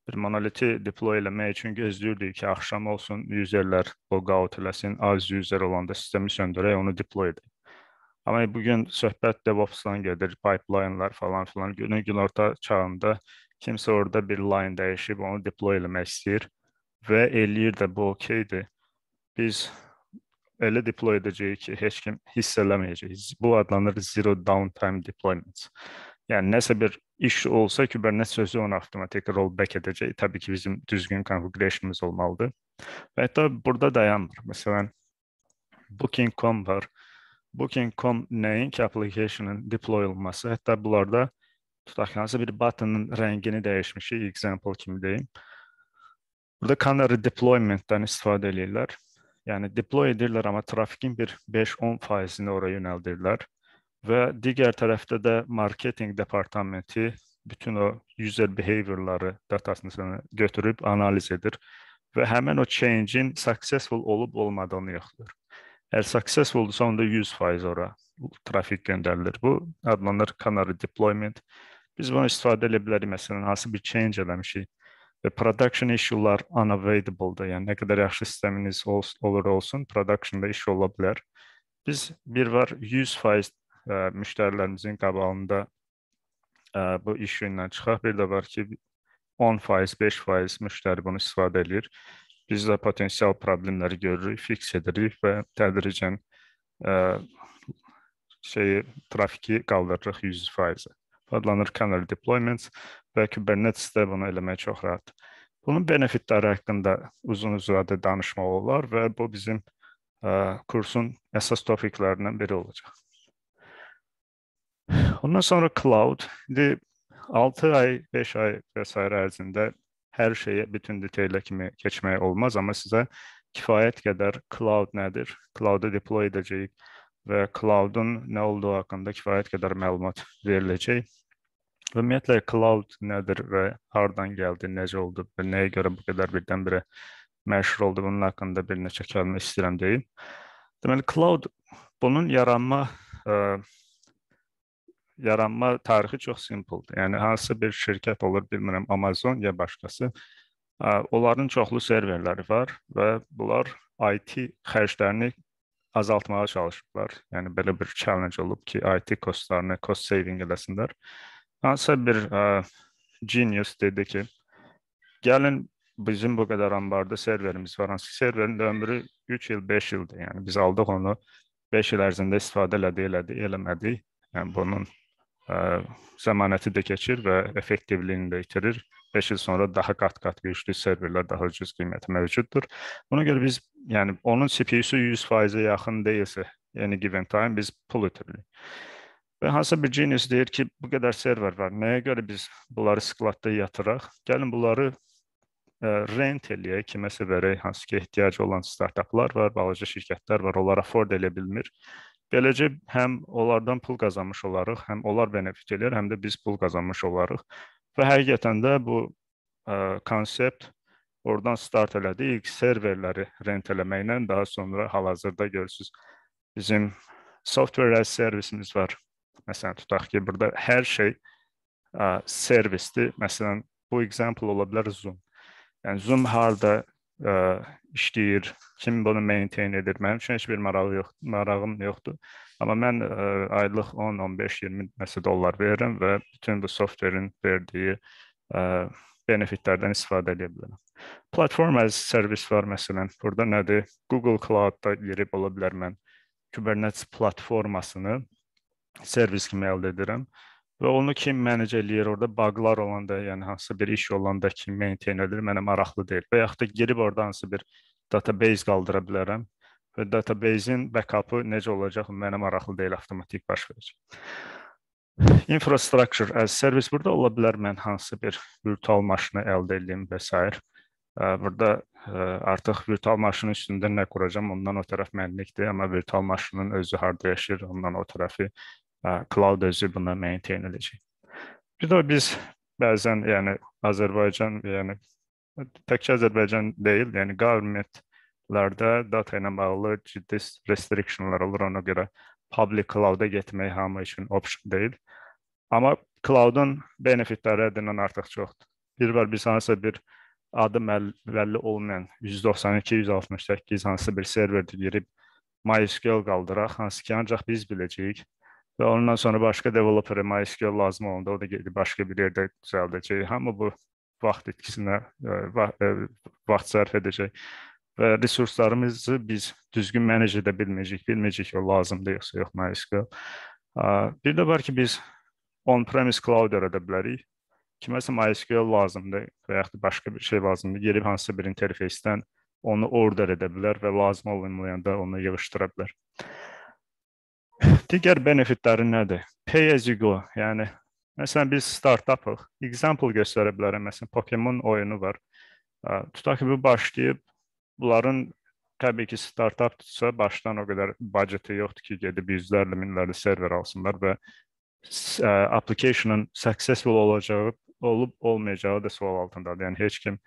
Speaker 2: bir monoliti deploy eləmək üçün gözləyirdik ki, axşam olsun userlər logout eləsin, az user olanda sistemi söndürək, onu deploy edək. Amma bu gün söhbət DevOps-dan gedir, pipeline-lar falan filan. Günün günorta çağında kimsə orada bir line dəyişib onu deploy eləmək istəyir və eləyir də bu okeydir. Biz elə deploy edəcəyik ki, heç kim hiss eləməyəcək. Bu adlanır zero downtime deployment. Yəni nəsə bir iş olsa Kubernetes sözü onu avtomatik rollback edəcək. Təbii ki, bizim düzgün konfiqurasiyaımız olmalıdır. Və hətta burada dayanmır. Məsələn, Booking.com var. Booking.com nəyin ki, application-ın deploy olması, hətta bunlarda tutaq ki, hansısa bir button'ın rəngini dəyişmişik, example kimi deyim. Burada Canary deployment-dən istifadə eləyirlər. Yəni deploy edirlər, amma trafikin bir 5-10 faizini ora yönəldirlər və digər tərəfdə də marketinq departamenti bütün o user behaviorları datasını götürüb analiz edir və həmin o change-in successful olub olmadığını yoxlayır. Əgər successfuldusa onda 100% ora trafik göndərilir. Bu adlanır Canary deployment. Biz bunu istifadə edə bilərik. Məsələn, hansı bir change eləmişik və production issue-lar unavoidable-dır. Yəni nə qədər yaxşı sisteminiz ol olur olsun, production-da iş ola bilər. Biz bir var 100% ə, e, müştərilərimizin qabağında ə, e, bu iş yönündən çıxaq. Bir də var ki 10%, 5% müştəri bunu istifadə edir. Biz də potensial problemləri görürük, fiks edirik və tədricən ə, e, şeyi trafiki qaldırırıq 100%-ə adlanır kernel deployments və Kubernetes-də bunu eləmək çox rahat. Bunun benefitləri haqqında uzun-uzadı danışmaq olar və bu bizim ə, kursun əsas topiklərindən biri olacaq. Ondan sonra cloud. İndi 6 ay, 5 ay və s. ərzində hər şeyə bütün detayla kimi keçmək olmaz, amma sizə kifayət qədər cloud nədir, cloud-u deploy edəcəyik, və cloud-un nə olduğu haqqında kifayət qədər məlumat veriləcək. Ümumiyyətlə cloud nədir və hardan gəldi, necə oldu və nəyə görə bu qədər birdən-birə məşhur oldu bunun haqqında bir neçə kəlmə istəyirəm deyim. Deməli cloud bunun yaranma ə, e, yaranma tarixi çox simpledir. Yəni hansısa bir şirkət olur, bilmirəm Amazon ya başqası. Ə, e, onların çoxlu serverləri var və bunlar IT xərclərini azaltmağa çalışıblar. Yəni belə bir challenge olub ki, IT kostlarını cost saving eləsinlər. Hansısa bir ə, genius dedi ki, gəlin bizim bu qədər anbarda serverimiz var. Hansı serverin ömrü 3 il, 5 ildir. Yəni biz aldıq onu 5 il ərzində istifadə elədi, elədi, eləmədi. Yəni bunun ə, zəmanəti də keçir və effektivliyini də itirir. 3-5 il sonra daha qat-qat güclü serverlər daha ucuz qiymətə mövcuddur. Buna görə biz, yəni onun CPU-su 100%-ə yaxın deyilsə, yəni given time biz pul ötürürük. Və hansısa bir genius deyir ki, bu qədər server var. Nəyə görə biz bunları skladda yatıraq? Gəlin bunları e, rent eləyək, kiməsə verək, hansı ki ehtiyacı olan startaplar var, balaca şirkətlər var, onlar afford edə bilmir. Beləcə həm onlardan pul qazanmış olarıq, həm onlar benefit eləyir, həm də biz pul qazanmış olarıq. Və həqiqətən də bu ə, e, konsept oradan start elədi. İlk serverləri rent eləməklə daha sonra hal-hazırda görürsüz bizim software as servisimiz var. Məsələn, tutaq ki, burada hər şey ə, e, servisdir. Məsələn, bu example ola bilər Zoom. Yəni Zoom harda ə, e, işləyir, kim bunu maintain edir? Mənim üçün heç bir marağı yox, marağım yoxdur. Amma mən ə, e, aylıq 10-15-20 nəsə dollar verirəm və bütün bu softverin verdiyi ə, e, benefitlərdən istifadə edə bilərəm. Platform as service var məsələn. Burada nədir? Google Cloud-da girib ola bilər mən Kubernetes platformasını servis kimi əldə edirəm və onu kim menecə eləyir? Orda baqlar olanda, yəni hansısa bir iş olanda kim maintain edir? Mənə maraqlı deyil. Və yaxud da girib orada hansısa bir database qaldıra bilərəm və database-in backupı necə olacaq mənə maraqlı deyil, avtomatik baş verəcək. Infrastructure as service burada ola bilər mən hansı bir virtual maşını əldə edeyim və s. Burada artıq virtual maşının üstündə nə quracam, ondan o tərəf mənlikdir, amma virtual maşının özü harda yaşayır, ondan o tərəfi cloud özü bunu maintain edəcək. Bir də biz bəzən, yəni Azərbaycan, yəni təkcə Azərbaycan deyil, yəni government lərdə data ilə bağlı ciddi restrictionlar olur ona görə public cloud-a getmək hamı üçün option deyil. Amma cloud-un benefitləri həddindən artıq çoxdur. Bir var biz hansısa bir adı bəlli olmayan 192 168 hansısa bir serverdə girib MySQL qaldıraq, hansı ki ancaq biz biləcəyik və ondan sonra başqa developerə MySQL lazım olanda o da gedib başqa bir yerdə düzəldəcək. Hamı bu vaxt itkisinə e, vaxt, e, vaxt sərf edəcək və resurslarımızı biz düzgün menec edə bilməyəcək, bilməyəcək o lazımdır yoxsa yox MySQL. Bir də var ki, biz on-premise cloud yarada bilərik. Kiməsə MySQL lazımdır və yaxud da başqa bir şey lazımdır. Gedib hansısa bir interfeysdən onu order edə bilər və lazım olmayanda onu yığışdıra bilər. Digər benefitləri nədir? Pay as you go, yəni Məsələn biz startapıq. Example göstərə bilərəm. Məsələn Pokemon oyunu var. Tutaq ki, bu başlayıb bunların təbii ki, startapdırsa başdan o qədər budgeti yoxdur ki, gedib yüzlərlə, minlərlə server alsınlar və ə, application'ın successful olacağı, olub olmayacağı da sual altındadır. Yəni heç kim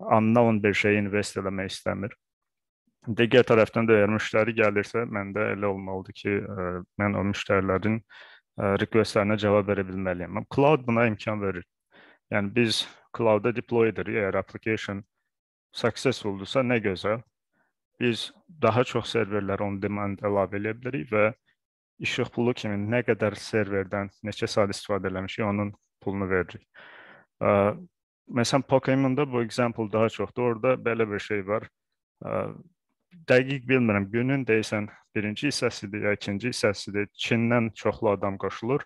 Speaker 2: unknown bir şeyə invest eləmək istəmir. Digər tərəfdən də əgər müştəri gəlirsə, məndə elə olmalıdır ki, ə, mən o müştərilərin requestlərinə cavab verə bilməliyəm. Cloud buna imkan verir. Yəni biz cloud-da deploy edirik. Əgər application ə, successfuldursa nə gözəl. Biz daha çox serverlər on demand əlavə edə bilərik və işıq pulu kimi nə qədər serverdən neçə saat istifadə eləmişik, onun pulunu veririk. Məsələn, Pokemon-da bu example daha çoxdur. Orda belə bir şey var. Dəqiq bilmirəm, günün deyəsən birinci hissəsidir ya ikinci hissəsidir. Çindən çoxlu adam qoşulur.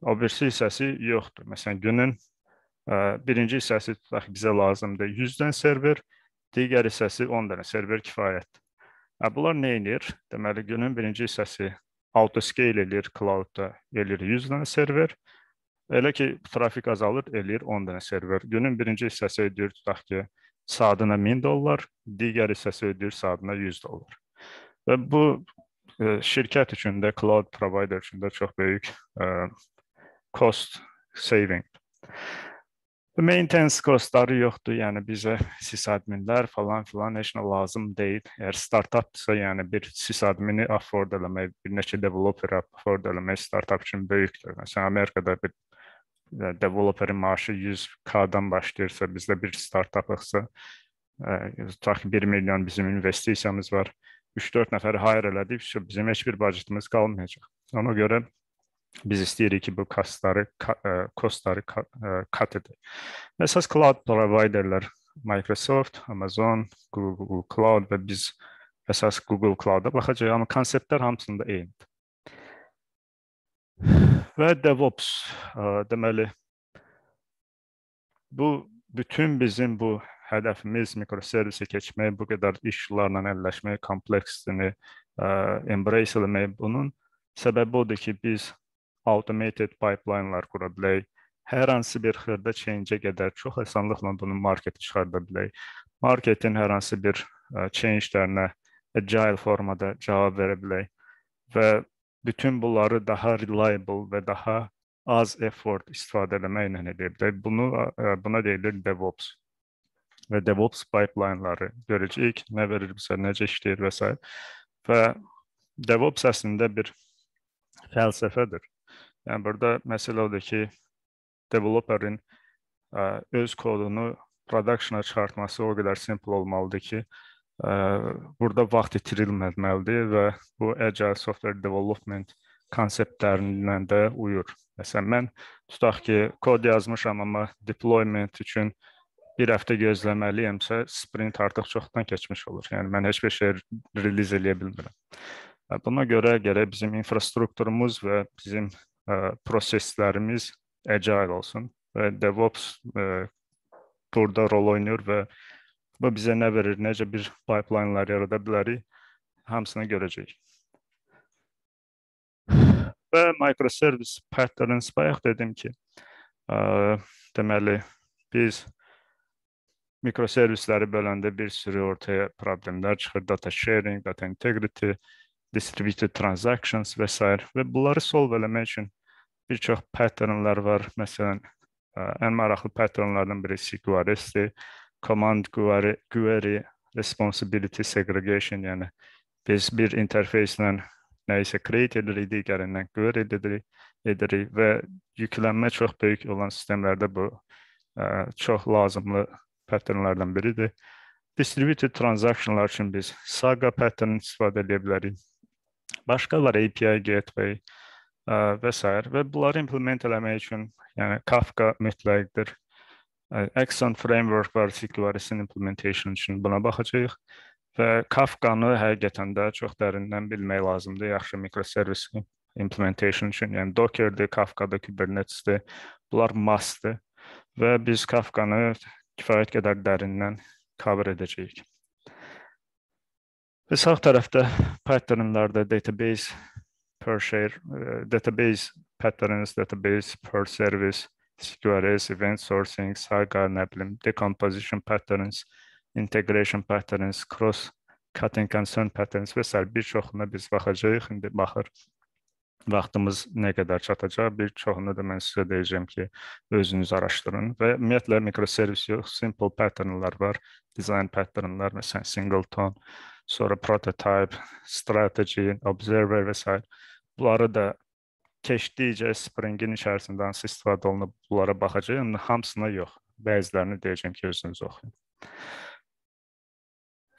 Speaker 2: O birisi hissəsi yoxdur. Məsələn, günün birinci hissəsi tutaq bizə lazımdır 100-dən server, digər hissəsi 10 dənə server kifayətdir. Hə, bunlar nə edir? Deməli günün birinci hissəsi autoscale eləyir cloud-da, eləyir 100 dənə server. Elə ki trafik azalır, eləyir 10 dənə server. Günün birinci hissəsi ödəyir tutaq ki, saatına 1000 dollar, digər hissəsi ödəyir saatına 100 dollar. Və bu ə, e, şirkət üçün də cloud provider üçün də çox böyük ə, e, cost saving. Maintenance costları yoxdur, yəni bizə sysadminlər falan filan heç nə lazım deyil. Əgər startapdsa, yəni bir sysadmini afford eləmək, bir neçə developer afford eləmək startap üçün böyükdür. Məsələn, Amerikada bir e, developerin maaşı 100k-dan başlayırsa, bizdə bir startapıqsa, e, tutaq ki, 1 milyon bizim investisiyamız var. 3-4 nəfəri hayr elədik, bizim heç bir budgetimiz qalmayacaq. Ona görə Biz istəyirik ki, bu kostları kostları cut edək. Əsas cloud providerlər Microsoft, Amazon, Google Cloud və biz əsas Google Cloud-a baxacağıq, amma konseptlər hamısında eynidir. Və DevOps, э, deməli bu bütün bizim bu hədəfimiz mikroservisə keçmək, bu qədər işlərlə əlləşmək, kompleksini ə, e, embrace etmək. Bunun səbəbi odur ki, biz automated pipeline-lar qura bilək. Hər hansı bir xırda change-ə qədər çox asanlıqla bunu marketə çıxarda bilək. Marketin hər hansı bir change-lərinə agile formada cavab verə bilək və bütün bunları daha reliable və daha az effort istifadə etməklə edə bilək. Bunu buna deyilir DevOps və DevOps pipeline-ları görəcəyik, nə verir bizə, necə işləyir və s. və DevOps əslində bir fəlsəfədir. Yəni burada məsələ odur ki, developerin ə, öz kodunu productiona çıxartması o qədər simple olmalıdır ki, ə, burada vaxt itirilməməlidir və bu agile software development konseptlərindən də uyur. Məsələn, mən tutaq ki, kod yazmışam, amma deployment üçün bir həftə gözləməliyəmsə, sprint artıq çoxdan keçmiş olur. Yəni mən heç bir şey release eləyə bilmirəm. Buna görə gərək bizim infrastrukturumuz və bizim E, proseslərimiz agile olsun və DevOps burada e, rol oynayır və bu bizə nə verir, necə bir pipelinelar yarada bilərik, hamısını görəcəyik. Və microservice patterns bayaq dedim ki, ə, e, deməli biz mikroservisləri böləndə bir sürü ortaya problemlər çıxır, data sharing, data integrity, distributed transactions və s. və bunları solve eləmək üçün bir çox patternlər var. Məsələn, ən e, maraqlı patternlardan biri CQRS-dir. Command query, query responsibility segregation, yəni biz bir interfeyslə nəyisə create edirik, digərindən query edirik, edirik və yüklənmə çox böyük olan sistemlərdə bu ə, e, çox lazımlı patternlardan biridir. Distributed transactionlar üçün biz Saga pattern istifadə edə bilərik. Başqa var API gateway, və s. və bunları implement eləmək üçün, yəni Kafka mütləqdir. Axon framework var SQL-in implementation üçün buna baxacağıq və Kafka-nı həqiqətən də çox dərindən bilmək lazımdır. Yaxşı mikroservis implementation üçün, yəni Docker-dir, Kafka-da, Kubernetes-dir. Bunlar must-dır və biz Kafka-nı kifayət qədər dərindən cover edəcəyik. Və sağ tərəfdə Python-larda database per share uh, database patterns, database per service, SQRS, event sourcing, Saga, ne bileyim, decomposition patterns, integration patterns, cross cutting concern patterns vesaire birçoxuna biz baxacağıq. İndi baxır vaxtımız nə qədər çatacaq, bir çoxunu da mən sizə deyəcəm ki, özünüz araşdırın və ümumiyyətlə mikroservis yox, simple patternlar var, design patternlar, məsələn, singleton, sonra prototype, strategy, observer və s. Bunları da keçdikcə Spring-in içərisindən hansı istifadə olunub bunlara baxacağıq. Hamısına yox, bəzilərini deyəcəm ki, özünüz oxuyun.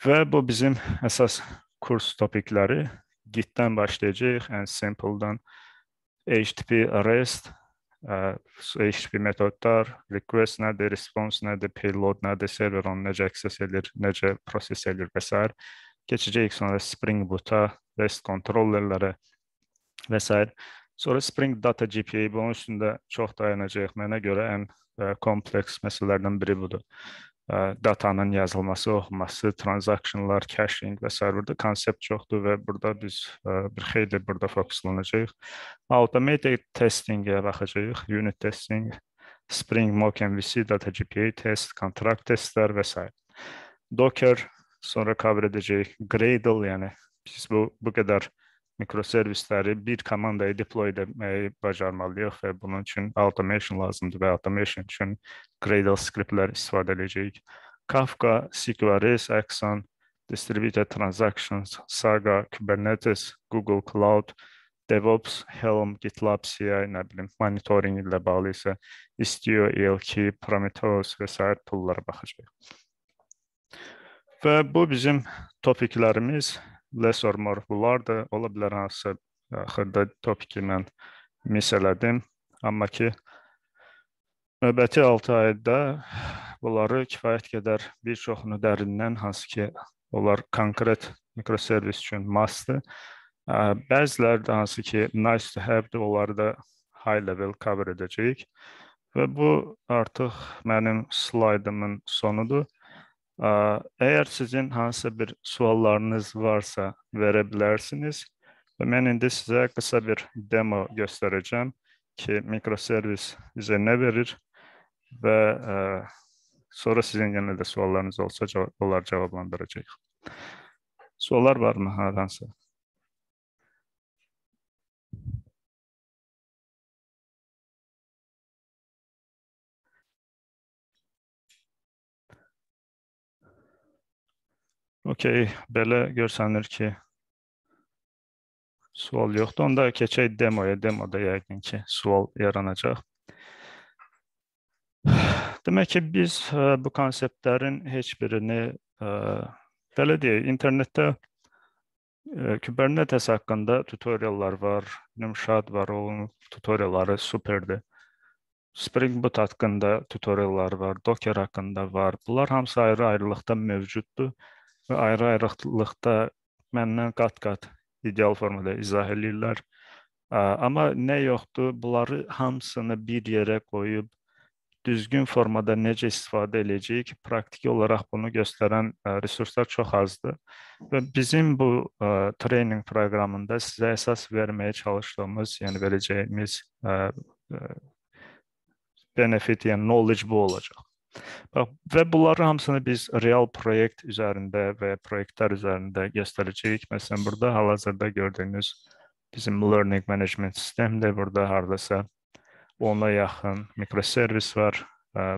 Speaker 2: Və bu bizim əsas kurs topikləri. Git-dən başlayacağıq, and yəni simple-dan HTTP REST, HTTP metodlar, request nədir, response nədir, payload nədir, server onu necə access edir, necə proses edir və s. Keçəcəyik sonra Spring Boot-a, REST controllerlərə, və s. Sonra Spring Data GPA bunun üstündə çox dayanacağıq. Mənə görə ən e, kompleks məsələlərdən biri budur. E, datanın yazılması, oxunması, transactionlar, caching və s. burada konsept çoxdur və burada biz e, bir xeyli burada fokuslanacağıq. Automated testingə baxacağıq, unit testing, Spring Mock MVC, Data GPA test, kontrakt testlər və s. Docker sonra cover edəcəyik. Gradle, yəni biz bu bu qədər mikroservisləri bir komandaya deploy etməyi bacarmalıyıq və bunun üçün automation lazımdır və automation üçün Gradle skriptlər istifadə edəcəyik. Kafka, SQRS, Axon, Distributed Transactions, Saga, Kubernetes, Google Cloud, DevOps, Helm, GitLab, CI, nə bilim, monitoring ilə bağlı isə Istio, ELK, Prometheus və sair tullara baxacağıq. Və bu bizim topiklərimiz less or more bunlar da ola bilər hansısa axırda e, topiki mən miss elədim. Amma ki növbəti 6 ayda bunları kifayət qədər bir çoxunu dərindən hansı ki onlar konkret mikroservis üçün mastdır. E, bəziləri də hansı ki nice to have-dir, onları da high level cover edəcəyik. Və bu artıq mənim slaydımın sonudur. Əgər sizin hansısa bir suallarınız varsa, verə bilərsiniz. Və mən indi sizə qısa bir demo göstərəcəm ki, mikroservis bizə nə verir və ə, e, sonra sizin yenə də suallarınız olsa, onları cavablandıracağıq.
Speaker 1: Suallar varmı haransa? Okey,
Speaker 2: belə görsənir ki, sual yoxdur. Onda keçək demoya. Demoda yəqin ki, sual yaranacaq. Demək ki, biz e, bu konseptlərin heç birini e, belə deyək, internetdə e, Kubernetes haqqında tutoriallar var, Numshad var, onun tutorialları superdir. Spring Boot haqqında tutoriallar var, Docker haqqında var. Bunlar hamısı ayrı-ayrılıqda mövcuddur və ayrı-ayrılıqda məndən qat-qat ideal formada izah eləyirlər. Amma nə yoxdur, bunları hamısını bir yerə qoyub düzgün formada necə istifadə eləyəcəyik, praktiki olaraq bunu göstərən resurslar çox azdır. Və bizim bu ə, treyning proqramında sizə əsas verməyə çalışdığımız, yəni verəcəyimiz ə, ə, benefit, yəni knowledge bu olacaq. Bax, və bunların hamısını biz real proyekt üzərində və proyektlər üzərində göstərəcəyik. Məsələn, burada hal-hazırda gördüyünüz bizim learning management sistemdir. Burada hardasa 10-a yaxın mikroservis var.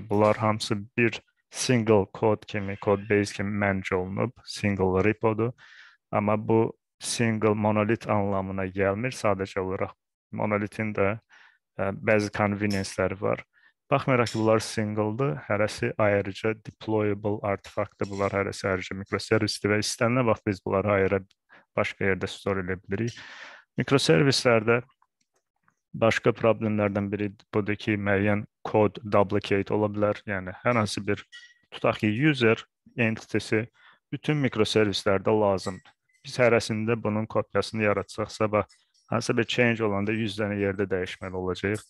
Speaker 2: Bunlar hamısı bir single kod kimi, kod base kimi manage olunub, single repodur. Amma bu single monolit anlamına gəlmir. Sadəcə olaraq monolitin də bəzi convenience-ləri var. Baxmayaraq ki, bunlar single-dır, hərəsi ayrıca deployable artefaktdır, bunlar hərəsi ayrıca mikroservisdir və istənilən vaxt biz bunları ayrı başqa yerdə store edə bilərik. Mikroservislərdə başqa problemlərdən biri budur ki, müəyyən kod duplicate ola bilər. Yəni hər hansı bir tutaq ki, user entity-si bütün mikroservislərdə lazımdır. Biz hərəsində bunun kopyasını yaratsaqsa və hansısa bir change olanda 100 dənə yerdə dəyişməli olacağıq.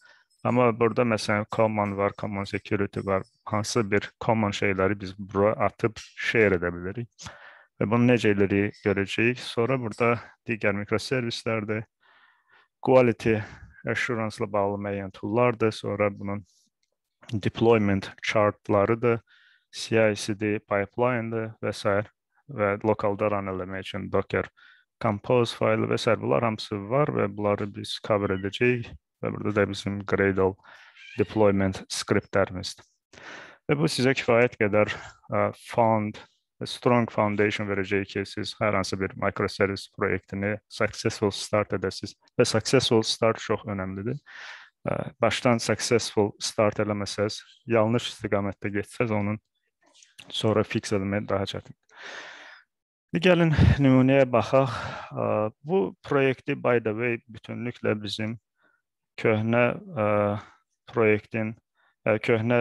Speaker 2: Amma burada məsələn common var, common security var. Hansı bir common şeyləri biz bura atıb share edə bilərik. Və bunu necə elərik görəcəyik. Sonra burada digər mikroservislərdir. Quality assurance ilə bağlı müəyyən toollardır. Sonra bunun deployment chartlarıdır, CI/CD pipeline-dır və s. və lokalda run eləmək üçün Docker Compose faylı və s. bunlar hamısı var və bunları biz cover edəcəyik. Və burada da bizim Gradle deployment skriptlərimizdir. Və bu sizə kifayət qədər fund, strong foundation verəcək ki, siz hər hansı bir microservice proyektini successful start edəsiniz. Və successful start çox önəmlidir. Başdan successful start eləməsəz, yanlış istiqamətdə getsəz, onun sonra fix eləmək daha çətindir. Bir gəlin nümunəyə baxaq. Bu proyekti by the way bütünlüklə bizim köhnə ə, e, proyektin ə, e, köhnə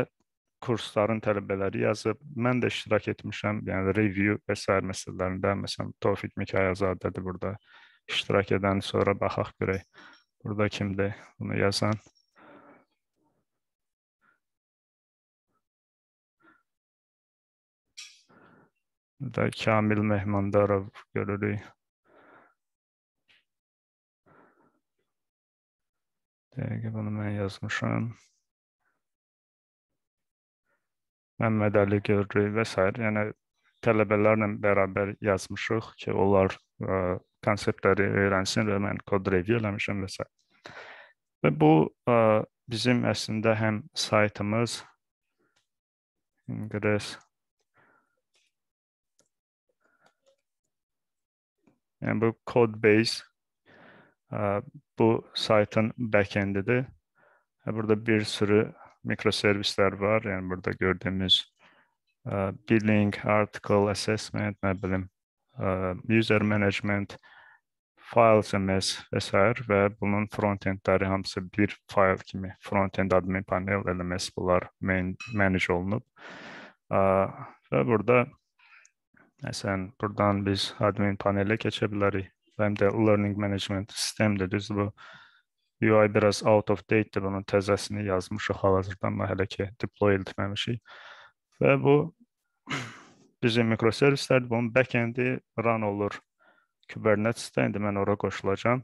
Speaker 2: kursların tələbələri yazıb, mən də iştirak etmişəm, yəni review və sair məsələlərində, məsələn, Tofiq Mikayazadədir burada iştirak edən, sonra baxaq görək burada kimdir
Speaker 1: bunu yazan. da Kamil Mehmandarov görürük. Dəqiqə bunu mən yazmışam.
Speaker 2: Məmməd Əli Görrü və s. Yəni tələbələrlə bərabər yazmışıq ki, onlar ə, konseptləri öyrənsin və mən kod review eləmişəm və s. Və bu ə, bizim əslində həm saytımız ingress yəni bu code base Bu saytın backendidir. E, burada bir sürü mikroservislər var. Yəni burada gördüyümüz e, billing, article, assessment, nə bilim, e, user management, files MS və s. və bunun frontendləri hamısı bir fayl kimi frontend admin panel LMS bunlar main manage olunub. Və burada məsələn, burdan biz admin panelə keçə bilərik və həm də learning management sistem də düzdür bu. UI biraz out of date-dir, onun təzəsini yazmışıq hal-hazırda, amma hələ ki deploy etməmişik. Və bu bizim mikroservislərdir. Bunun back-endi run olur Kubernetes-də. İndi mən ora qoşulacağam.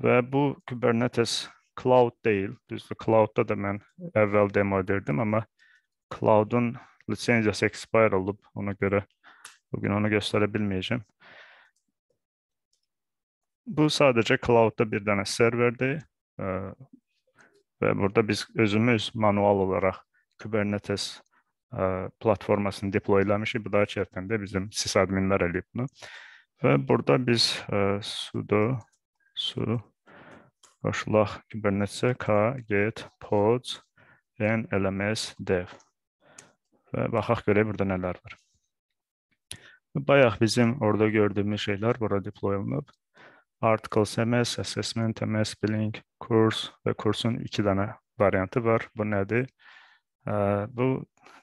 Speaker 2: Və bu Kubernetes cloud deyil. Düzdür, cloud-da da mən əvvəl demo edirdim, amma cloud-un lisensiyası expire olub. Ona görə bu gün onu göstərə bilməyəcəm. Bu sadəcə cloud-da bir dənə serverdir və burada biz özümüz manual olaraq Kubernetes platformasını deploy eləmişik. Bu da həqiqətən də bizim sysadminlər eləyib bunu. Və burada biz sudo su başlaq Kubernetes kget pods ren lms dev və baxaq görək burada nələr var. Bayaq bizim orada gördüyümüz şeylər bura deploy olunub. Article SMS, assessment, MS billing, kurs və kursun iki dənə variantı var. Bu nədir? Bu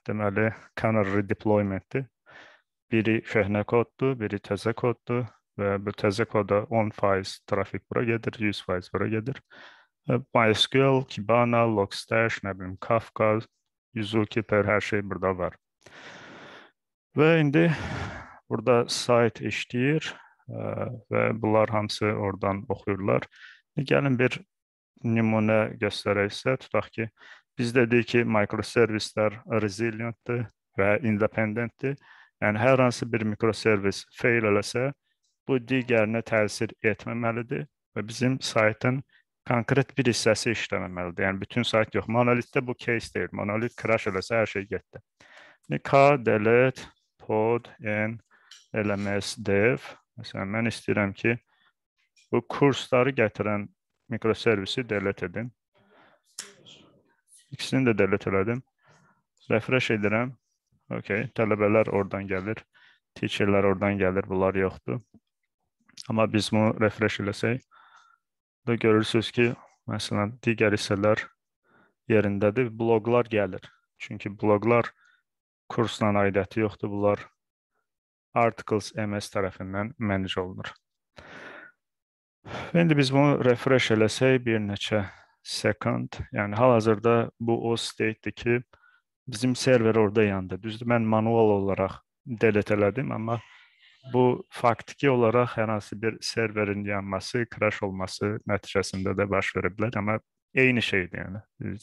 Speaker 2: deməli kernel redeploymentdir. Biri köhnə koddur, biri təzə koddur və bu təzə koda 10% trafik bura gedir, 100% bura gedir. MySQL, Kibana, Logstash, nə bilim Kafka, Zookeeper hər şey burada var. Və indi burada sayt işləyir və bunlar hamısı oradan oxuyurlar. E, gəlin bir nümunə göstərək sizə. Tutaq ki, biz dedik ki, mikroservislər resilient-dir və independent-dir. Yəni hər hansı bir mikroservis fail eləsə, bu digərinə təsir etməməlidir və bizim saytın konkret bir hissəsi işləməməlidir. Yəni bütün sayt yox. Monolitdə bu case deyil. Monolit crash eləsə hər şey getdi. E, K delete pod n lms dev Məsələn, mən istəyirəm ki, bu kursları gətirən mikroservisi delete edim. İkisini də delete elədim. Refresh edirəm. Okay, tələbələr oradan gəlir. Teacherlər oradan gəlir. Bunlar yoxdur. Amma biz bunu refresh eləsək, da görürsüz ki, məsələn, digər hissələr yerindədir. Bloqlar gəlir. Çünki bloqlar kursla aidəti yoxdur. Bunlar Articles MS tərəfindən manage olunur. İndi biz bunu refresh eləsək bir neçə second, yəni hal-hazırda bu o state-dir ki, bizim server orada yandı. Düzdür, mən manual olaraq delete elədim, amma bu faktiki olaraq hər hansı bir serverin yanması, crash olması nəticəsində də baş verə bilər, amma eyni şeydir yəni.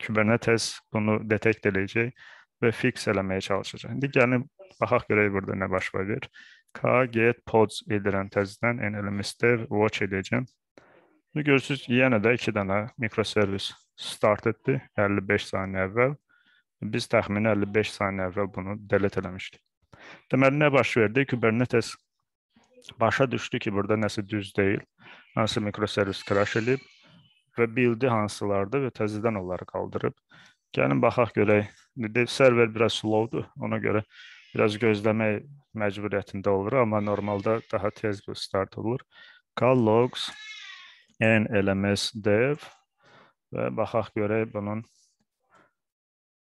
Speaker 2: Kubernetes bunu detekt eləyəcək və fix eləməyə çalışacaq. İndi gəlin baxaq görək burada nə baş verir. K get pods edirəm təzədən NLMS-də watch edəcəm. Bu görürsüz yenə də 2 dənə mikroservis start etdi 55 saniyə əvvəl. Biz təxminən 55 saniyə əvvəl bunu delete eləmişdik. Deməli nə baş verdi? Kubernetes başa düşdü ki, burada nəsə düz deyil. Hansı mikroservis crash edib və build-i hansılardı və təzədən onları qaldırıb Gəlin baxaq görək. Server biraz slowdur, ona görə biraz gözləmək məcburiyyətində olur, amma normalda daha tez bu start olur. Call logs n lms dev və baxaq görək bunun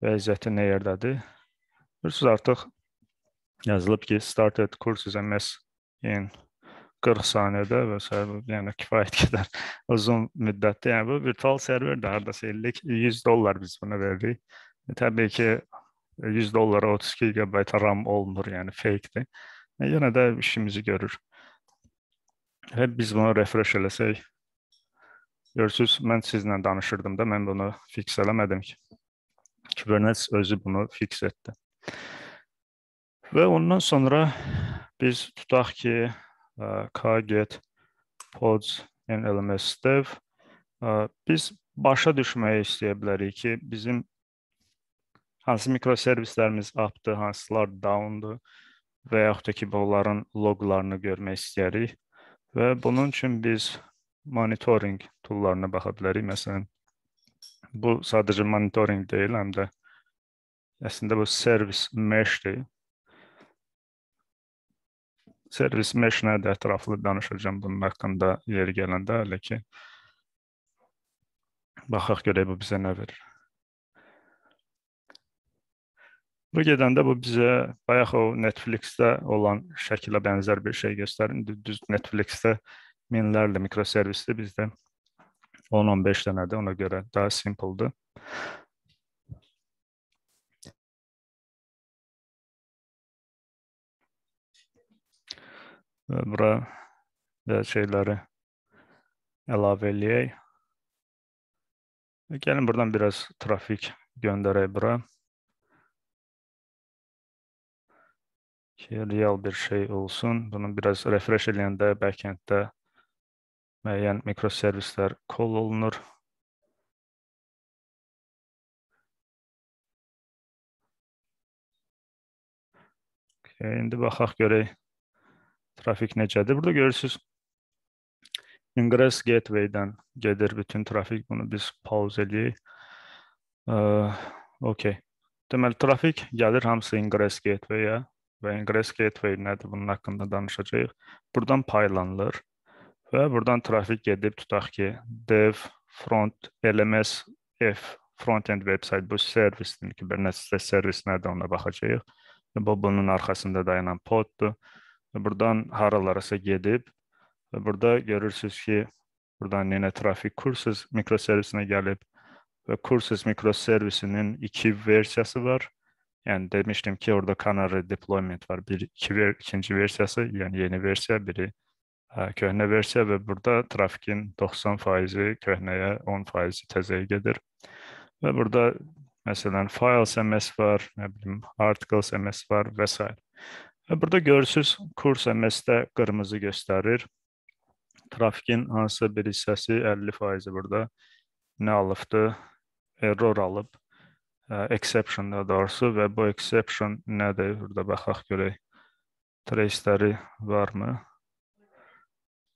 Speaker 2: vəziyyəti nə yerdədir. Görürsüz artıq yazılıb ki, started courses ms in 40 saniyədə və yəni kifayət qədər uzun müddətli. Yəni bu virtual server də hardasa illik 100 dollar biz buna veririk. E, Təbii ki 100 dollara 32 GB RAM olmur, yəni fake-dir. E, Yenə də işimizi görür. Və biz bunu refresh eləsək Görürsüz, mən sizlə danışırdım da, mən bunu fiks eləmədim ki. Kubernetes özü bunu fiks etdi. Və ondan sonra biz tutaq ki, kget pods and LMS dev biz başa düşməyi istəyə bilərik ki, bizim hansı mikroservislərimiz updır, hansılar downdur və yaxud da ki, onların loqlarını görmək istəyirik və bunun üçün biz monitoring toollarına baxa bilərik. Məsələn, bu sadəcə monitoring deyil, həm də əslində bu service mesh-dir. Servis meşinə də ətraflı danışacağam bunun haqqında yer gələndə, hələ ki baxaq görək bu bizə nə verir. Bu gedəndə bu bizə bayaq o Netflix-də olan şəkilə bənzər bir şey göstərir. İndi düz Netflix-də minlərlə mikroservisdir bizdə
Speaker 1: 10-15 dənədir. Ona görə daha simpledir. Və bura da şeyləri əlavə eləyək. E, gəlin buradan biraz trafik göndərək bura. Ki, real bir şey olsun. Bunu biraz refresh eləyəndə backenddə müəyyən mikroservislər call olunur. Okay, indi baxaq görək
Speaker 2: Trafik necədir? Burada görürsüz ingress gateway-dən gedir bütün trafik. Bunu biz pause eləyək. Okay. Deməli trafik gəlir hamısı ingress gateway-ə və ingress gateway nədir? Bunun haqqında danışacağıq. Burdan paylanılır və burdan trafik gedib tutaq ki, dev front LMS F front-end vebsayt bu servisdir, Kubernetes servis nədir ona baxacağıq. Bu bunun arxasında dayanan poddur və buradan haralarasa gedib və e, burada görürsüz ki, buradan yenə trafik kursus mikroservisinə gəlib və e, kursus mikroservisinin iki versiyası var. Yəni demişdim ki, orada Canary deployment var. Bir iki ver, ikinci versiyası, yəni yeni versiya, biri ə, e, köhnə versiya və burada trafikin 90%-i köhnəyə, 10%-i təzəyə gedir. Və burada məsələn files MS var, nə bilim articles MS var və s. Və burada görürsüz, kurs MS-də qırmızı göstərir. Trafikin hansısa bir hissəsi 50% burada nə alıbdı? Error alıb. E, exception da doğrusu və bu exception nədir? Burada baxaq görək. Trace-ləri varmı?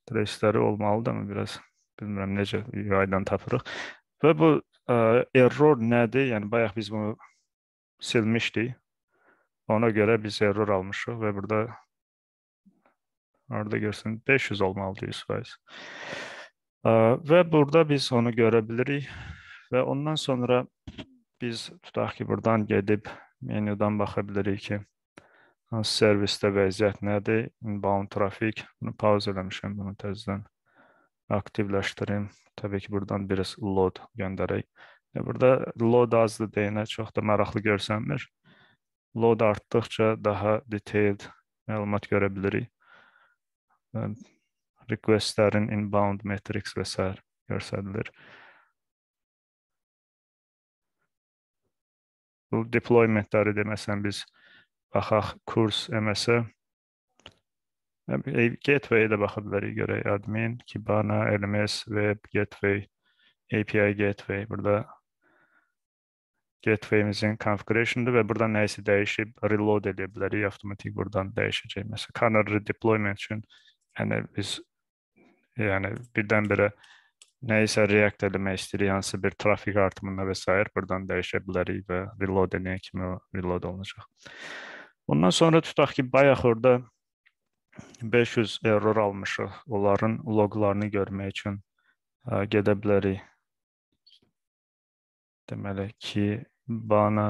Speaker 2: Trace-ləri olmalıdırmı biraz? Bilmirəm necə yaydan tapırıq. Və bu ə, e, error nədir? Yəni bayaq biz bunu silmişdik. Ona görə biz error almışıq və burada orada görsən 500 olmalıdır 100%. Və burada biz onu görə bilirik və ondan sonra biz tutaq ki, burdan gedib menyudan baxa bilirik ki, hansı servisdə vəziyyət nədir, inbound trafik, bunu pause eləmişəm, bunu təzədən aktivləşdirim. Təbii ki, burdan biraz load göndərək. Burada load azdır deyənə çox da maraqlı görsənmir load artdıqca daha detailed məlumat görə bilirik.
Speaker 1: Requestlərin inbound metrics və s. göstərilir. Bu deploymentləri deməsən biz baxaq kurs MS-ə hə,
Speaker 2: gateway-ə də baxa bilərik görək admin, Kibana, LMS, web gateway, API gateway. Burada gateway-imizin configuration-dır və buradan nəyisə dəyişib reload edə bilərik, avtomatik buradan dəyişəcək. Məsələn, Canary redeployment üçün yəni biz yəni birdən-birə nəyisə react eləmək istəyirik, hansı bir trafik artımına və s. buradan dəyişə bilərik və reload edən kimi reload olunacaq. Ondan sonra tutaq ki, bayaq orada 500 error almışıq. Onların loqlarını görmək üçün gedə bilərik
Speaker 1: deməli ki bana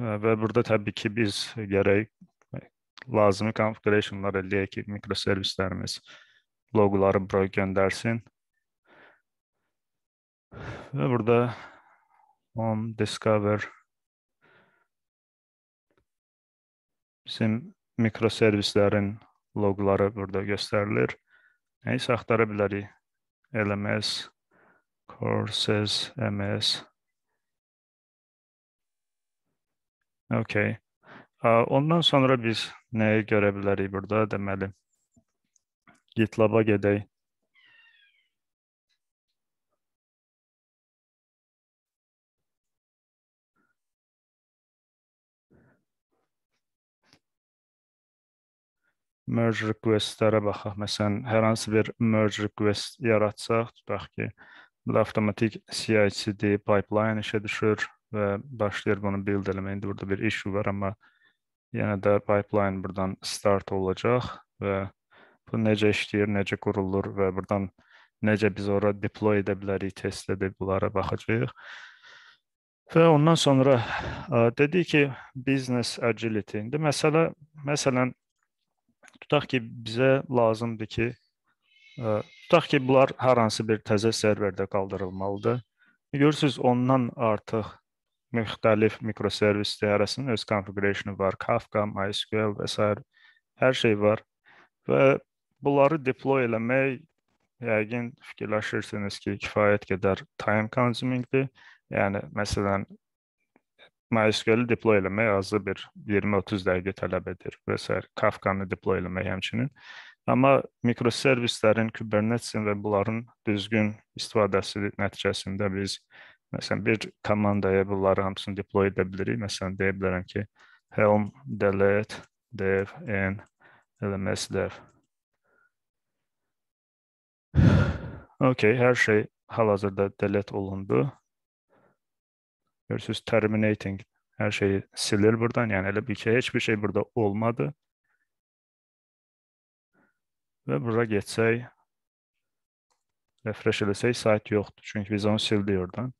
Speaker 1: və burada təbii ki biz
Speaker 2: gərək lazımi configurationlar eləyək ki, mikroservislərimiz loqları bura göndərsin. Və burada home discover bizim mikroservislərin loqları burada göstərilir. Nəyisə axtara bilərik. LMS, courses, MS. Okay. Ondan sonra biz nəyi görə bilərik burada? Deməli, GitLab-a
Speaker 1: gedək. merge requestlərə baxaq. Məsələn, hər hansı
Speaker 2: bir merge request yaratsaq, tutaq ki, burada avtomatik CI/CD pipeline işə düşür və başlayır bunu build eləməyə. İndi burada bir issue var, amma yenə də pipeline buradan start olacaq və bu necə işləyir, necə qurulur və buradan necə biz ora deploy edə bilərik, test edib bunlara baxacağıq. Və ondan sonra dedik ki, business agility. İndi məsələ məsələn tutaq ki, bizə lazımdır ki, ə, e, tutaq ki, bunlar hər hansı bir təzə serverdə qaldırılmalıdır. Görürsüz, ondan artıq müxtəlif mikroservis dairəsinin öz configuration-ı var, Kafka, MySQL və s. hər şey var. Və bunları deploy eləmək yəqin fikirləşirsiniz ki, kifayət qədər time consumingdir. Yəni məsələn, MySQL deploy eləmək azı bir 20-30 dəqiqə tələb edir və s. Kafka-nı deploy eləmək həmçinin. Amma mikroservislərin, Kubernetes-in və bunların düzgün istifadəsi nəticəsində biz məsələn bir komandaya bunları hamısını deploy edə bilərik. Məsələn deyə bilərəm ki, helm delete dev and lms dev. Okay, hər şey hal-hazırda delete olundu Görürsünüz terminating hər şeyi silir burdan. Yəni elə bil ki, heç bir şey burada olmadı. Və bura geçsək, refresh eləsək, sayt yoxdur. Çünki biz onu sildik oradan.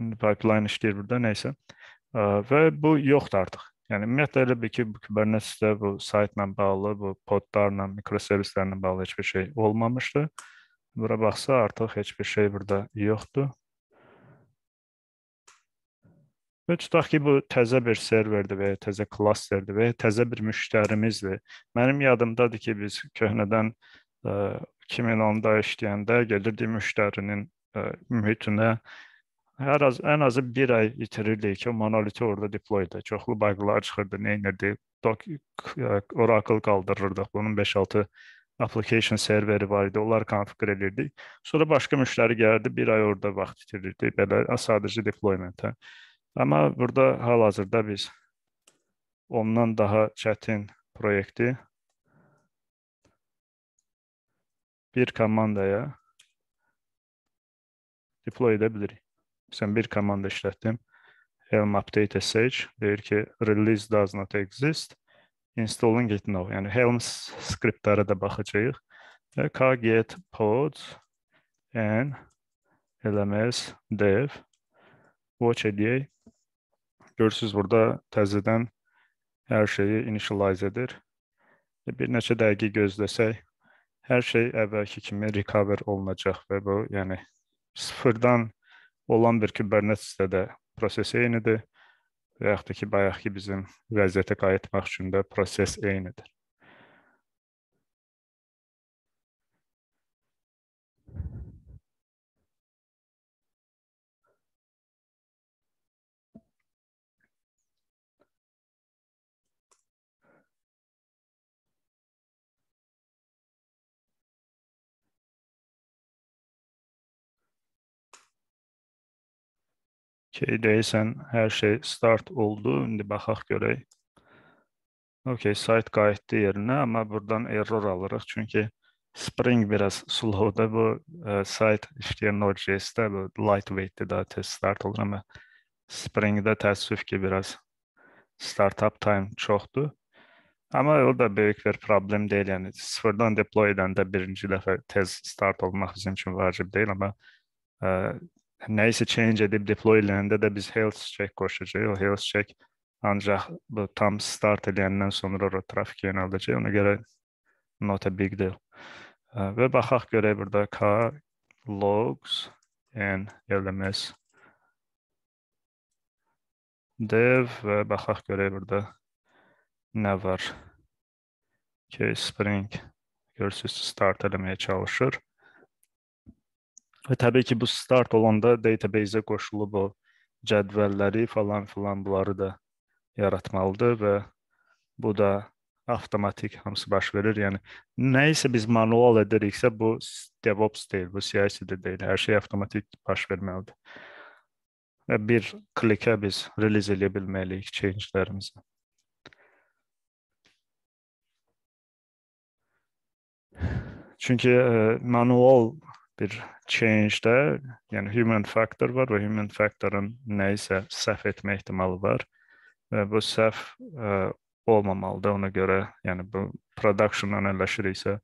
Speaker 2: İndi pipeline işləyir burada, neysə. Və bu yoxdur artıq. Yəni ümumiyyətlə elə bil ki, bu Kubernetes-də bu saytla bağlı, bu podlarla, mikroservislərlə bağlı heç bir şey olmamışdı. Bura baxsa artıq heç bir şey burada yoxdur. Və tutaq ki, bu təzə bir serverdir və ya təzə klasterdir və ya təzə bir müştərimizdir. Mənim yadımdadır ki, biz köhnədən 2010-da e, işləyəndə gedirdik müştərinin e, mühitinə hər az ən azı 1 ay itirirdik ki, monoliti orada deploy edək. Çoxlu baqlar çıxırdı, nə edirdi? E, Oracle qaldırırdıq. Bunun 5-6 application serveri var idi. Onlar konfiqür edirdik. Sonra başqa müştəri gəldi, 1 ay orada vaxt itirirdi. Belə sadəcə deploymentə. Hə? Amma burada hal-hazırda biz ondan daha çətin proyekti bir komandaya deploy edə bilirik. Məsələn, bir komanda işlətdim. Helm update sh deyir ki, release does not exist. Installing it now. Yəni Helm skriptlara da baxacağıq. Və kget pods and lms dev watch edək Görürsüz burada təzədən hər şeyi initialize edir. E, bir neçə dəqiqə gözləsək, hər şey əvvəlki kimi recover olunacaq və bu, yəni sıfırdan olan bir Kubernetes-də də proses eynidir və yaxud da ki,
Speaker 1: bayaqki bizim vəziyyətə qayıtmaq üçün də proses eynidir. Okay, deyəsən hər şey start oldu.
Speaker 2: İndi baxaq görək. Okay, sayt qayıtdı yerinə, amma burdan error alırıq. Çünki Spring biraz slowda bu ə, e, sayt işləyən Node.js-də bu lightweight-dir da test start olur, amma Spring-də təəssüf ki, biraz startup time çoxdur. Amma o da böyük bir problem deyil. Yəni sıfırdan deploy edəndə birinci dəfə tez start olmaq bizim üçün vacib deyil, amma ə, e, nəyisə change edib deploy edəndə də biz health check qoşacağıq. O health check ancaq bu tam start edəndən sonra ora trafik yönəldəcək. Ona görə not a big deal. Və baxaq görək burada K logs and LMS dev və baxaq görək burada nə var.
Speaker 1: K Spring
Speaker 2: görürsüz start eləməyə çalışır. Və e, təbii ki, bu start olanda database-ə qoşulub o cədvəlləri falan filan bunları da yaratmalıdır və bu da avtomatik hamısı baş verir. Yəni nə isə biz manual ediriksə bu DevOps deyil, bu CI/CD də deyil. Hər şey avtomatik baş verməlidir. Və bir klikə biz release edə bilməliyik change-lərimizi. Çünki e, manual bir change-də, yəni human faktor var və human faktorun nəyisə səhv etmə ehtimalı var və bu səhv ə, e, olmamalıdır. Ona görə, yəni bu production-la əlləşiriksə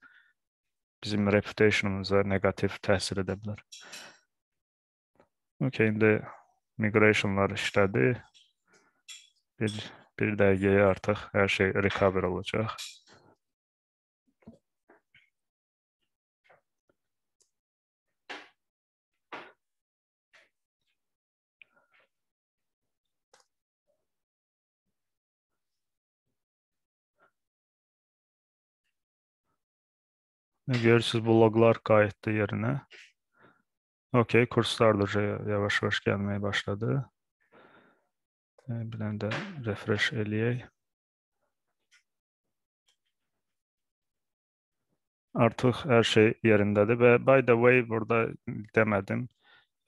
Speaker 2: bizim reputationumuza negativ təsir edə bilər. Okay, indi migrationlar işlədi.
Speaker 1: Bir bir dəqiqəyə artıq hər şey recover olacaq. Görürsüz bu loqlar qayıtdı yerinə. Okay,
Speaker 2: kurslar da yavaş-yavaş gəlməyə başladı. E, bir dənə də refresh eləyək. Artıq hər şey yerindədir və by the way burada demədim.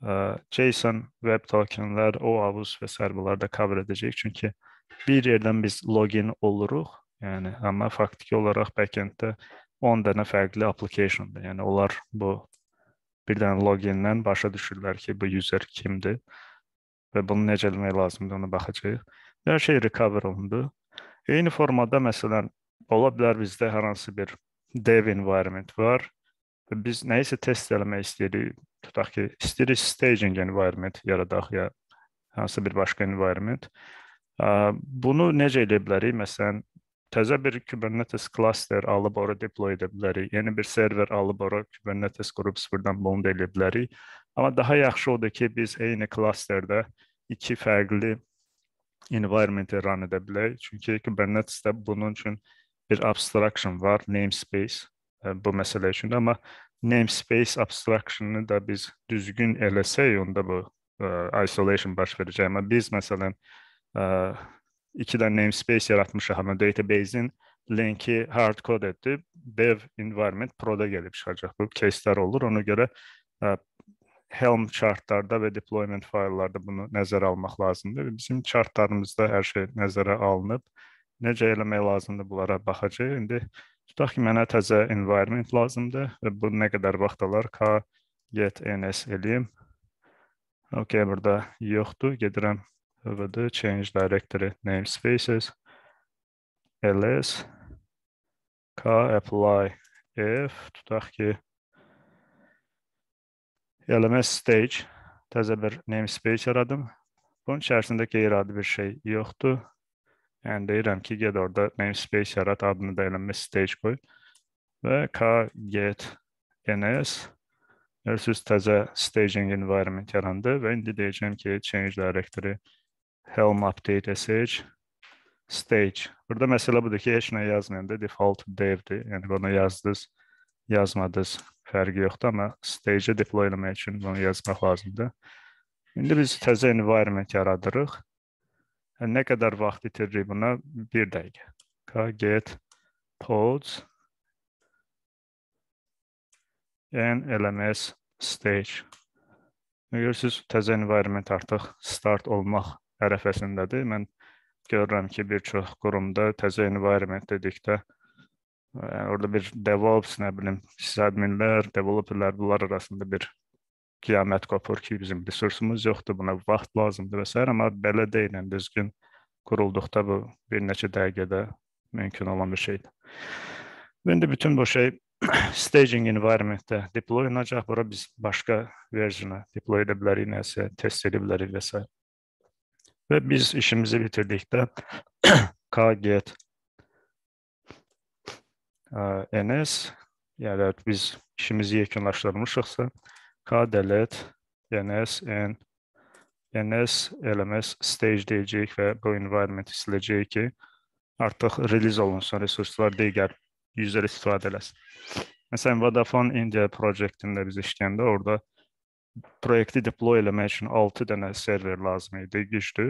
Speaker 2: E, JSON web tokenlər, OAuth və sair bunları da cover edəcək. Çünki bir yerdən biz login oluruq. Yəni amma faktiki olaraq backenddə 10 dənə fərqli application-dır. Yəni onlar bu bir dənə loginlə başa düşürlər ki, bu user kimdir və bunu necə eləmək lazımdır, ona baxacağıq. Hər şey recover olundu. Eyni formada məsələn ola bilər bizdə hər hansı bir dev environment var və biz nəyisə test eləmək istəyirik. Tutaq ki, istəyirik staging environment yaradaq ya hansısa bir başqa environment. Bunu necə edə bilərik? Məsələn, təzə bir Kubernetes cluster alıb ora deploy edə bilərik. Yeni bir server alıb ora Kubernetes qurub sıfırdan bond edə bilərik. Amma daha yaxşı odur ki, biz eyni klasterdə iki fərqli environment-i run edə bilək. Çünki Kubernetes-də bunun üçün bir abstraction var, namespace e, bu məsələ üçün, amma namespace abstraction-ı da biz düzgün eləsək, onda bu ə, e, isolation baş verəcək. Amma biz məsələn ə, e, iki də namespace yaratmışıq həmin database-in linki hardcode etdi. Dev environment pro-da gəlib çıxacaq. Bu кейslər olur. Ona görə Helm chartlarda və deployment fayllarda bunu nəzərə almaq lazımdır. Bizim chartlarımızda hər şey nəzərə alınıb. Necə eləmək lazımdır bunlara baxacağıq. İndi tutaq ki, mənə təzə environment lazımdır və bu nə qədər vaxt alar? K get ns eləyim. OK, burada yoxdur. Gedirəm over the change directory namespaces ls k apply if tutaq ki LMS stage təzə bir namespace yaradım. Bunun içərisində qeyri-adi bir şey yoxdur. Yəni deyirəm ki, get orada namespace yarat, adını da LMS stage qoy və k get ns Görürsünüz təzə staging environment yarandı və indi deyəcəm ki, change directory namespace Helm update SH stage. Burada məsələ budur ki, heç nə yazmayın da default devdir. Yəni e bunu yazdınız, yazmadınız, fərqi yoxdur, e amma stage-ə e deploy eləmək üçün bunu yazmaq lazımdır. İndi biz təzə environment yaradırıq. Nə qədər vaxt itiririk buna? 1 dəqiqə. Get pods and LMS stage. Görürsüz, təzə environment artıq start olmaq ərəfəsindədir. Mən görürəm ki, bir çox qurumda təzə environment dedikdə yəni orada bir DevOps, nə bilim, sysadminlər, developerlər bunlar arasında bir qiyamət qopur ki, bizim resursumuz yoxdur, buna vaxt lazımdır və s. amma belə deyil, yəni düzgün qurulduqda bu bir neçə dəqiqədə mümkün olan bir şeydir. İndi bütün bu şey staging environmentdə deploy olunacaq. Bura biz başqa versiyona deploy edə bilərik, nəsə test edə bilərik və s. Ve biz işimizi bitirdik de kget ns yəni biz işimizi yekunlaşdırmışıqsa k delete ns n ns lms stage deyəcəyik və bu environment siləcəyik ki, artıq release olunsun, resurslar digər user istifadə eləsin. Məsələn, Vodafone India proyektində biz işləyəndə orada proyekti deploy eləmək üçün 6 dənə server lazım idi, güclü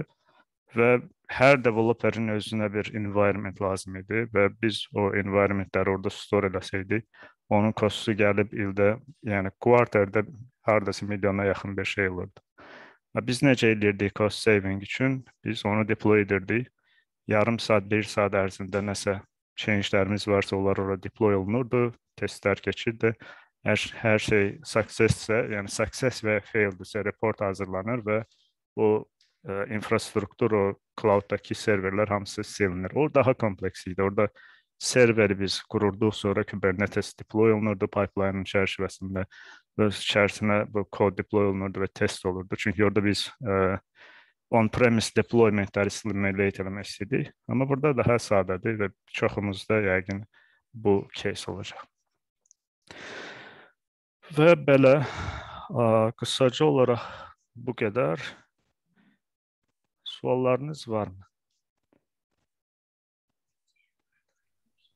Speaker 2: və hər developerin özünə bir environment lazım idi və biz o environmentləri orada store eləsəydik, onun kostusu gəlib ildə, yəni quarterdə hardasa milyona yaxın bir şey olurdu. Və biz necə edirdik cost saving üçün? Biz onu deploy edirdik. Yarım saat, 1 saat ərzində nəsə change-lərimiz varsa onlar ora deploy olunurdu, testlər keçirdi hər, hər şey successsə, yəni success və faildirsə report hazırlanır və bu ə, infrastruktur o cloud-dakı serverlər hamısı silinir. O daha kompleks idi. Orda serveri biz qururduq, sonra Kubernetes deploy olunurdu pipeline-ın çərçivəsində və içərisinə bu kod deploy olunurdu və test olurdu. Çünki orada biz ə, e, on-premise deploymentləri simulate eləmək istədik. Amma burada daha sadədir və çoxumuzda yəqin bu case olacaq. Və belə qısaca olaraq bu qədər. Suallarınız varmı?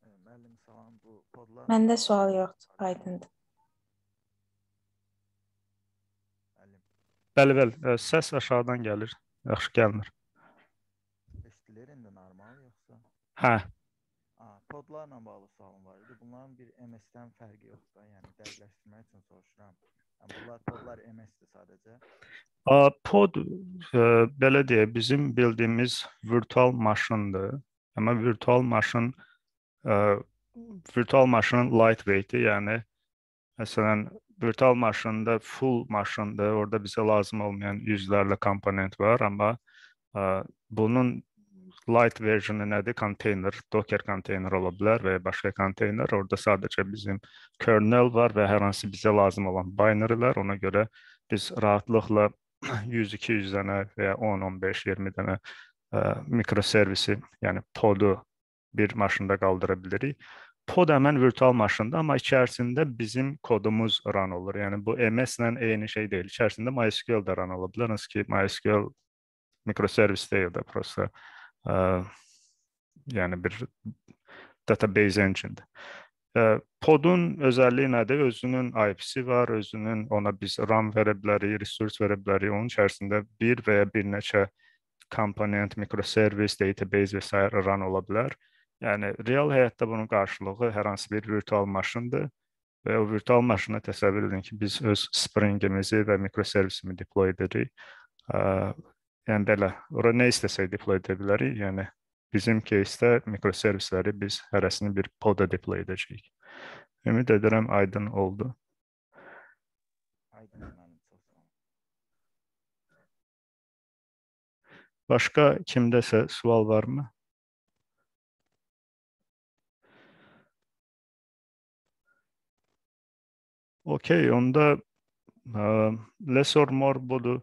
Speaker 1: Müəllim salam bu podlar. Məndə sual yoxdur, aydındır.
Speaker 2: Bəli, bəli, e, səs aşağıdan gəlir. Yaxşı gəlmir. Eşidilir indi normal yoxsa? Hə kodlarla bağlı sualım var idi. Bunların bir MS-dən fərqi yoxdur. Yəni dəqiqləşdirmək üçün soruşuram. Yəni bunlar kodlar MS-dir sadəcə. A, pod ə, e, belə deyə bizim bildiyimiz virtual maşındır. Amma virtual maşın ə, e, virtual maşının lightweight-i, yəni məsələn virtual maşında full maşında orada bizə lazım olmayan yüzlərlə komponent var, amma ə, e, bunun light versionu nədir? Konteyner, Docker konteyner ola bilər və ya başqa konteyner. Orada sadəcə bizim kernel var və hər hansı bizə lazım olan binarylər. Ona görə biz rahatlıqla 100-200 dənə və ya 10-15-20 dənə e, mikroservisi, yəni podu bir maşında qaldıra bilirik. Pod həmən virtual maşında, amma içərisində bizim kodumuz ran olur. Yəni bu MS ilə eyni şey deyil. İçərisində MySQL də ran ola bilər, hansı ki MySQL mikroservis deyil də, prosta yəni bir database engine-dir. Uh, Podun özəlliyi nədir? Özünün IPC var, özünün ona biz RAM verə bilərik, resurs verə bilərik. Onun içərisində bir və ya bir neçə komponent, mikroservis, database və s. ran ola bilər. Yəni real həyatda bunun qarşılığı hər hansı bir virtual maşındır və o virtual maşına təsəvvür edin ki, biz öz Spring-imizi və mikroservisimi deploy edirik. Uh, yəni belə, ora nə istəsək deploy edə bilərik. Yəni bizim кейsdə mikroservisləri biz hərəsini bir poda deploy edəcəyik. Ümid edirəm aydın oldu.
Speaker 1: Başqa kimdəsə sual varmı? Okey, onda ə, less or
Speaker 2: more budur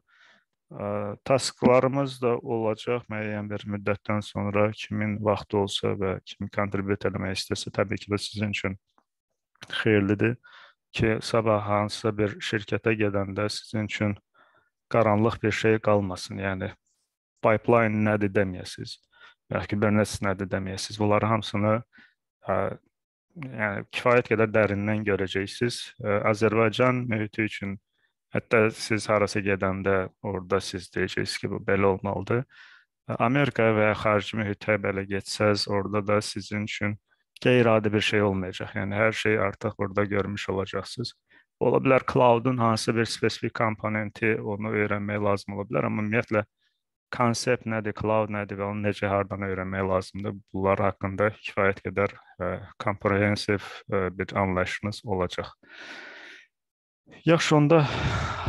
Speaker 2: tasklarımız da olacaq müəyyən bir müddətdən sonra kimin vaxtı olsa və kim kontribüt eləmək istəsə, təbii ki, bu sizin üçün xeyirlidir ki, sabah hansısa bir şirkətə gedəndə sizin üçün qaranlıq bir şey qalmasın. Yəni pipeline nədir deməyəsiz, bəlkə Kubernetes nədir deməyəsiz. Bunları hamısını ə, yəni kifayət qədər dərindən görəcəksiniz. Ə, Azərbaycan mühiti üçün Hətta siz harasa gedəndə orada siz deyəcəksiniz ki, bu belə olmalıdır. Amerika və xarici mühitə belə getsəz, orada da sizin üçün qeyri-adi bir şey olmayacaq. Yəni hər şey artıq burada görmüş olacaqsınız. Ola bilər cloud-un hansı bir spesifik komponenti onu öyrənmək lazım ola bilər, amma ümumiyyətlə konsept nədir, cloud nədir və onu necə hardan öyrənmək lazımdır? Bunlar haqqında kifayət qədər komprehensiv e, e, bir anlayışınız olacaq. Yaxşı, onda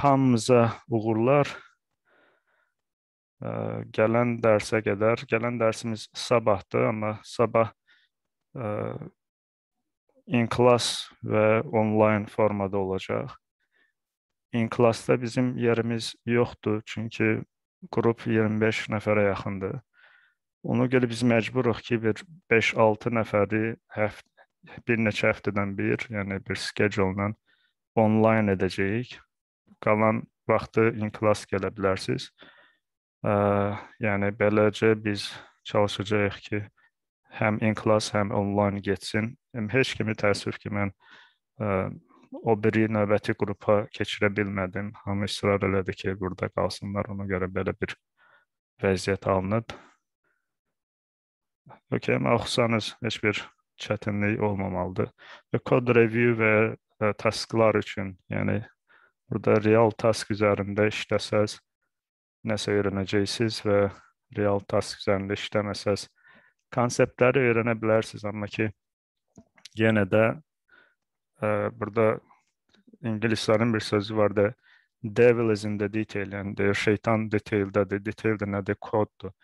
Speaker 2: hamımıza uğurlar. Gələn dərsə qədər, gələn dərsimiz sabahdır, amma sabah e, in-class və onlayn formada olacaq. In-classda bizim yerimiz yoxdur, çünki qrup 25 nəfərə yaxındır. Ona görə biz məcburuq ki, bir 5-6 nəfəri həft bir neçə həftədən bir, yəni bir schedule-la onlayn edəcəyik. Qalan vaxtı in-class gələ bilərsiniz. Ə, yəni beləcə biz çalışacağıq ki, həm in-class, həm onlayn getsin. Heç kimi təəssüf ki, mən ə, o biri növbəti qrupa keçirə bilmədim. Hamı israr elədi ki, burada qalsınlar. Ona görə belə bir vəziyyət alınıb. Okey, oxusanız heç bir çətinlik olmamalıdır. Və kod review və E, tasklar üçün, yəni burada real task üzərində işləsəz nəsə öyrənəcəksiniz və real task üzərində işləməsəz konseptləri öyrənə bilərsiniz, amma ki yenə də ə, e, burada ingilislərin bir sözü var da devil is in the detail, yəni şeytan detaildədir. Detail də nədir? Koddur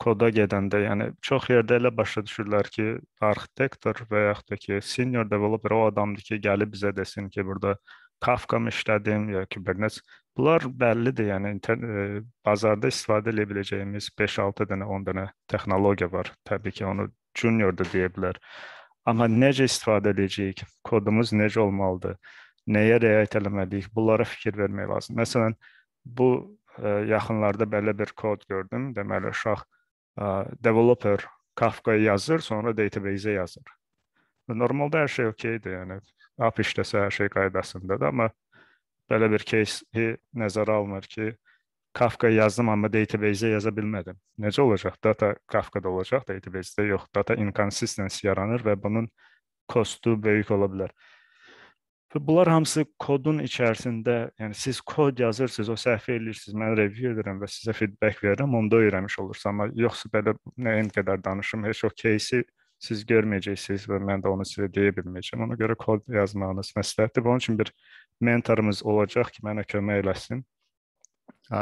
Speaker 2: koda gedəndə, yəni çox yerdə elə başa düşürlər ki, arxitektor və yaxud da ki, senior developer o adamdır ki, gəlib bizə desin ki, burada Kafka-mı işlədim ya Kubernetes. Bunlar bəllidir, yəni e, bazarda istifadə edə biləcəyimiz 5-6 dənə, 10 dənə texnologiya var. Təbii ki, onu junior da deyə bilər. Amma necə istifadə edəcəyik? Kodumuz necə olmalıdır? Nəyə riayət etməliyik? Bunlara fikir vermək lazımdır. Məsələn, bu ə, e, yaxınlarda belə bir kod gördüm. Deməli, uşaq developer Kafka'ya yazır, sonra database-ə yazır. Normalda hər şey okeydir, yəni app işləsə hər şey qaydasındadır, amma belə bir case-i nəzərə almır ki, Kafka yazdım, amma database-ə yaza bilmədim. Necə olacaq? Data Kafka-da olacaq, database-də yox. Data inconsistency yaranır və bunun kostu böyük ola bilər. Və bunlar hamısı kodun içərisində, yəni siz kod yazırsınız, o səhv eləyirsiniz, mən review edirəm və sizə feedback verirəm, onda öyrənmiş olursunuz. Amma yoxsa belə nəyin qədər danışım, heç o кейsi siz görməyəcəksiniz və mən də onu sizə deyə bilməyəcəm. Ona görə kod yazmağınız məsləhətdir. Onun üçün bir mentorumuz olacaq ki, mənə kömək eləsin.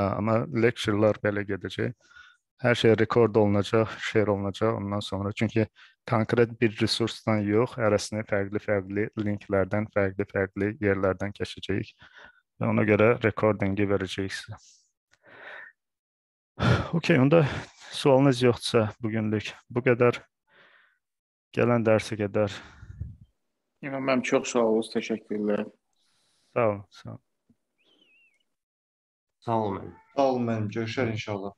Speaker 2: Amma lecture-lar belə gedəcək hər şey rekord olunacaq, şer olunacaq ondan sonra. Çünki konkret bir resursdan yox, hərəsini fərqli-fərqli linklərdən, fərqli-fərqli yerlərdən keçəcəyik və ona görə recordingi verəcəyik sizə. Okay, onda sualınız yoxdursa bugünlük bu qədər. Gələn dərsə qədər. Yəni mənim çox
Speaker 1: sağ olun, təşəkkürlər. Sağ olun, sağ olun. Sağ olun. Sağ olun mənim. Görüşər inşallah.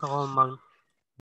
Speaker 1: 哦，妈！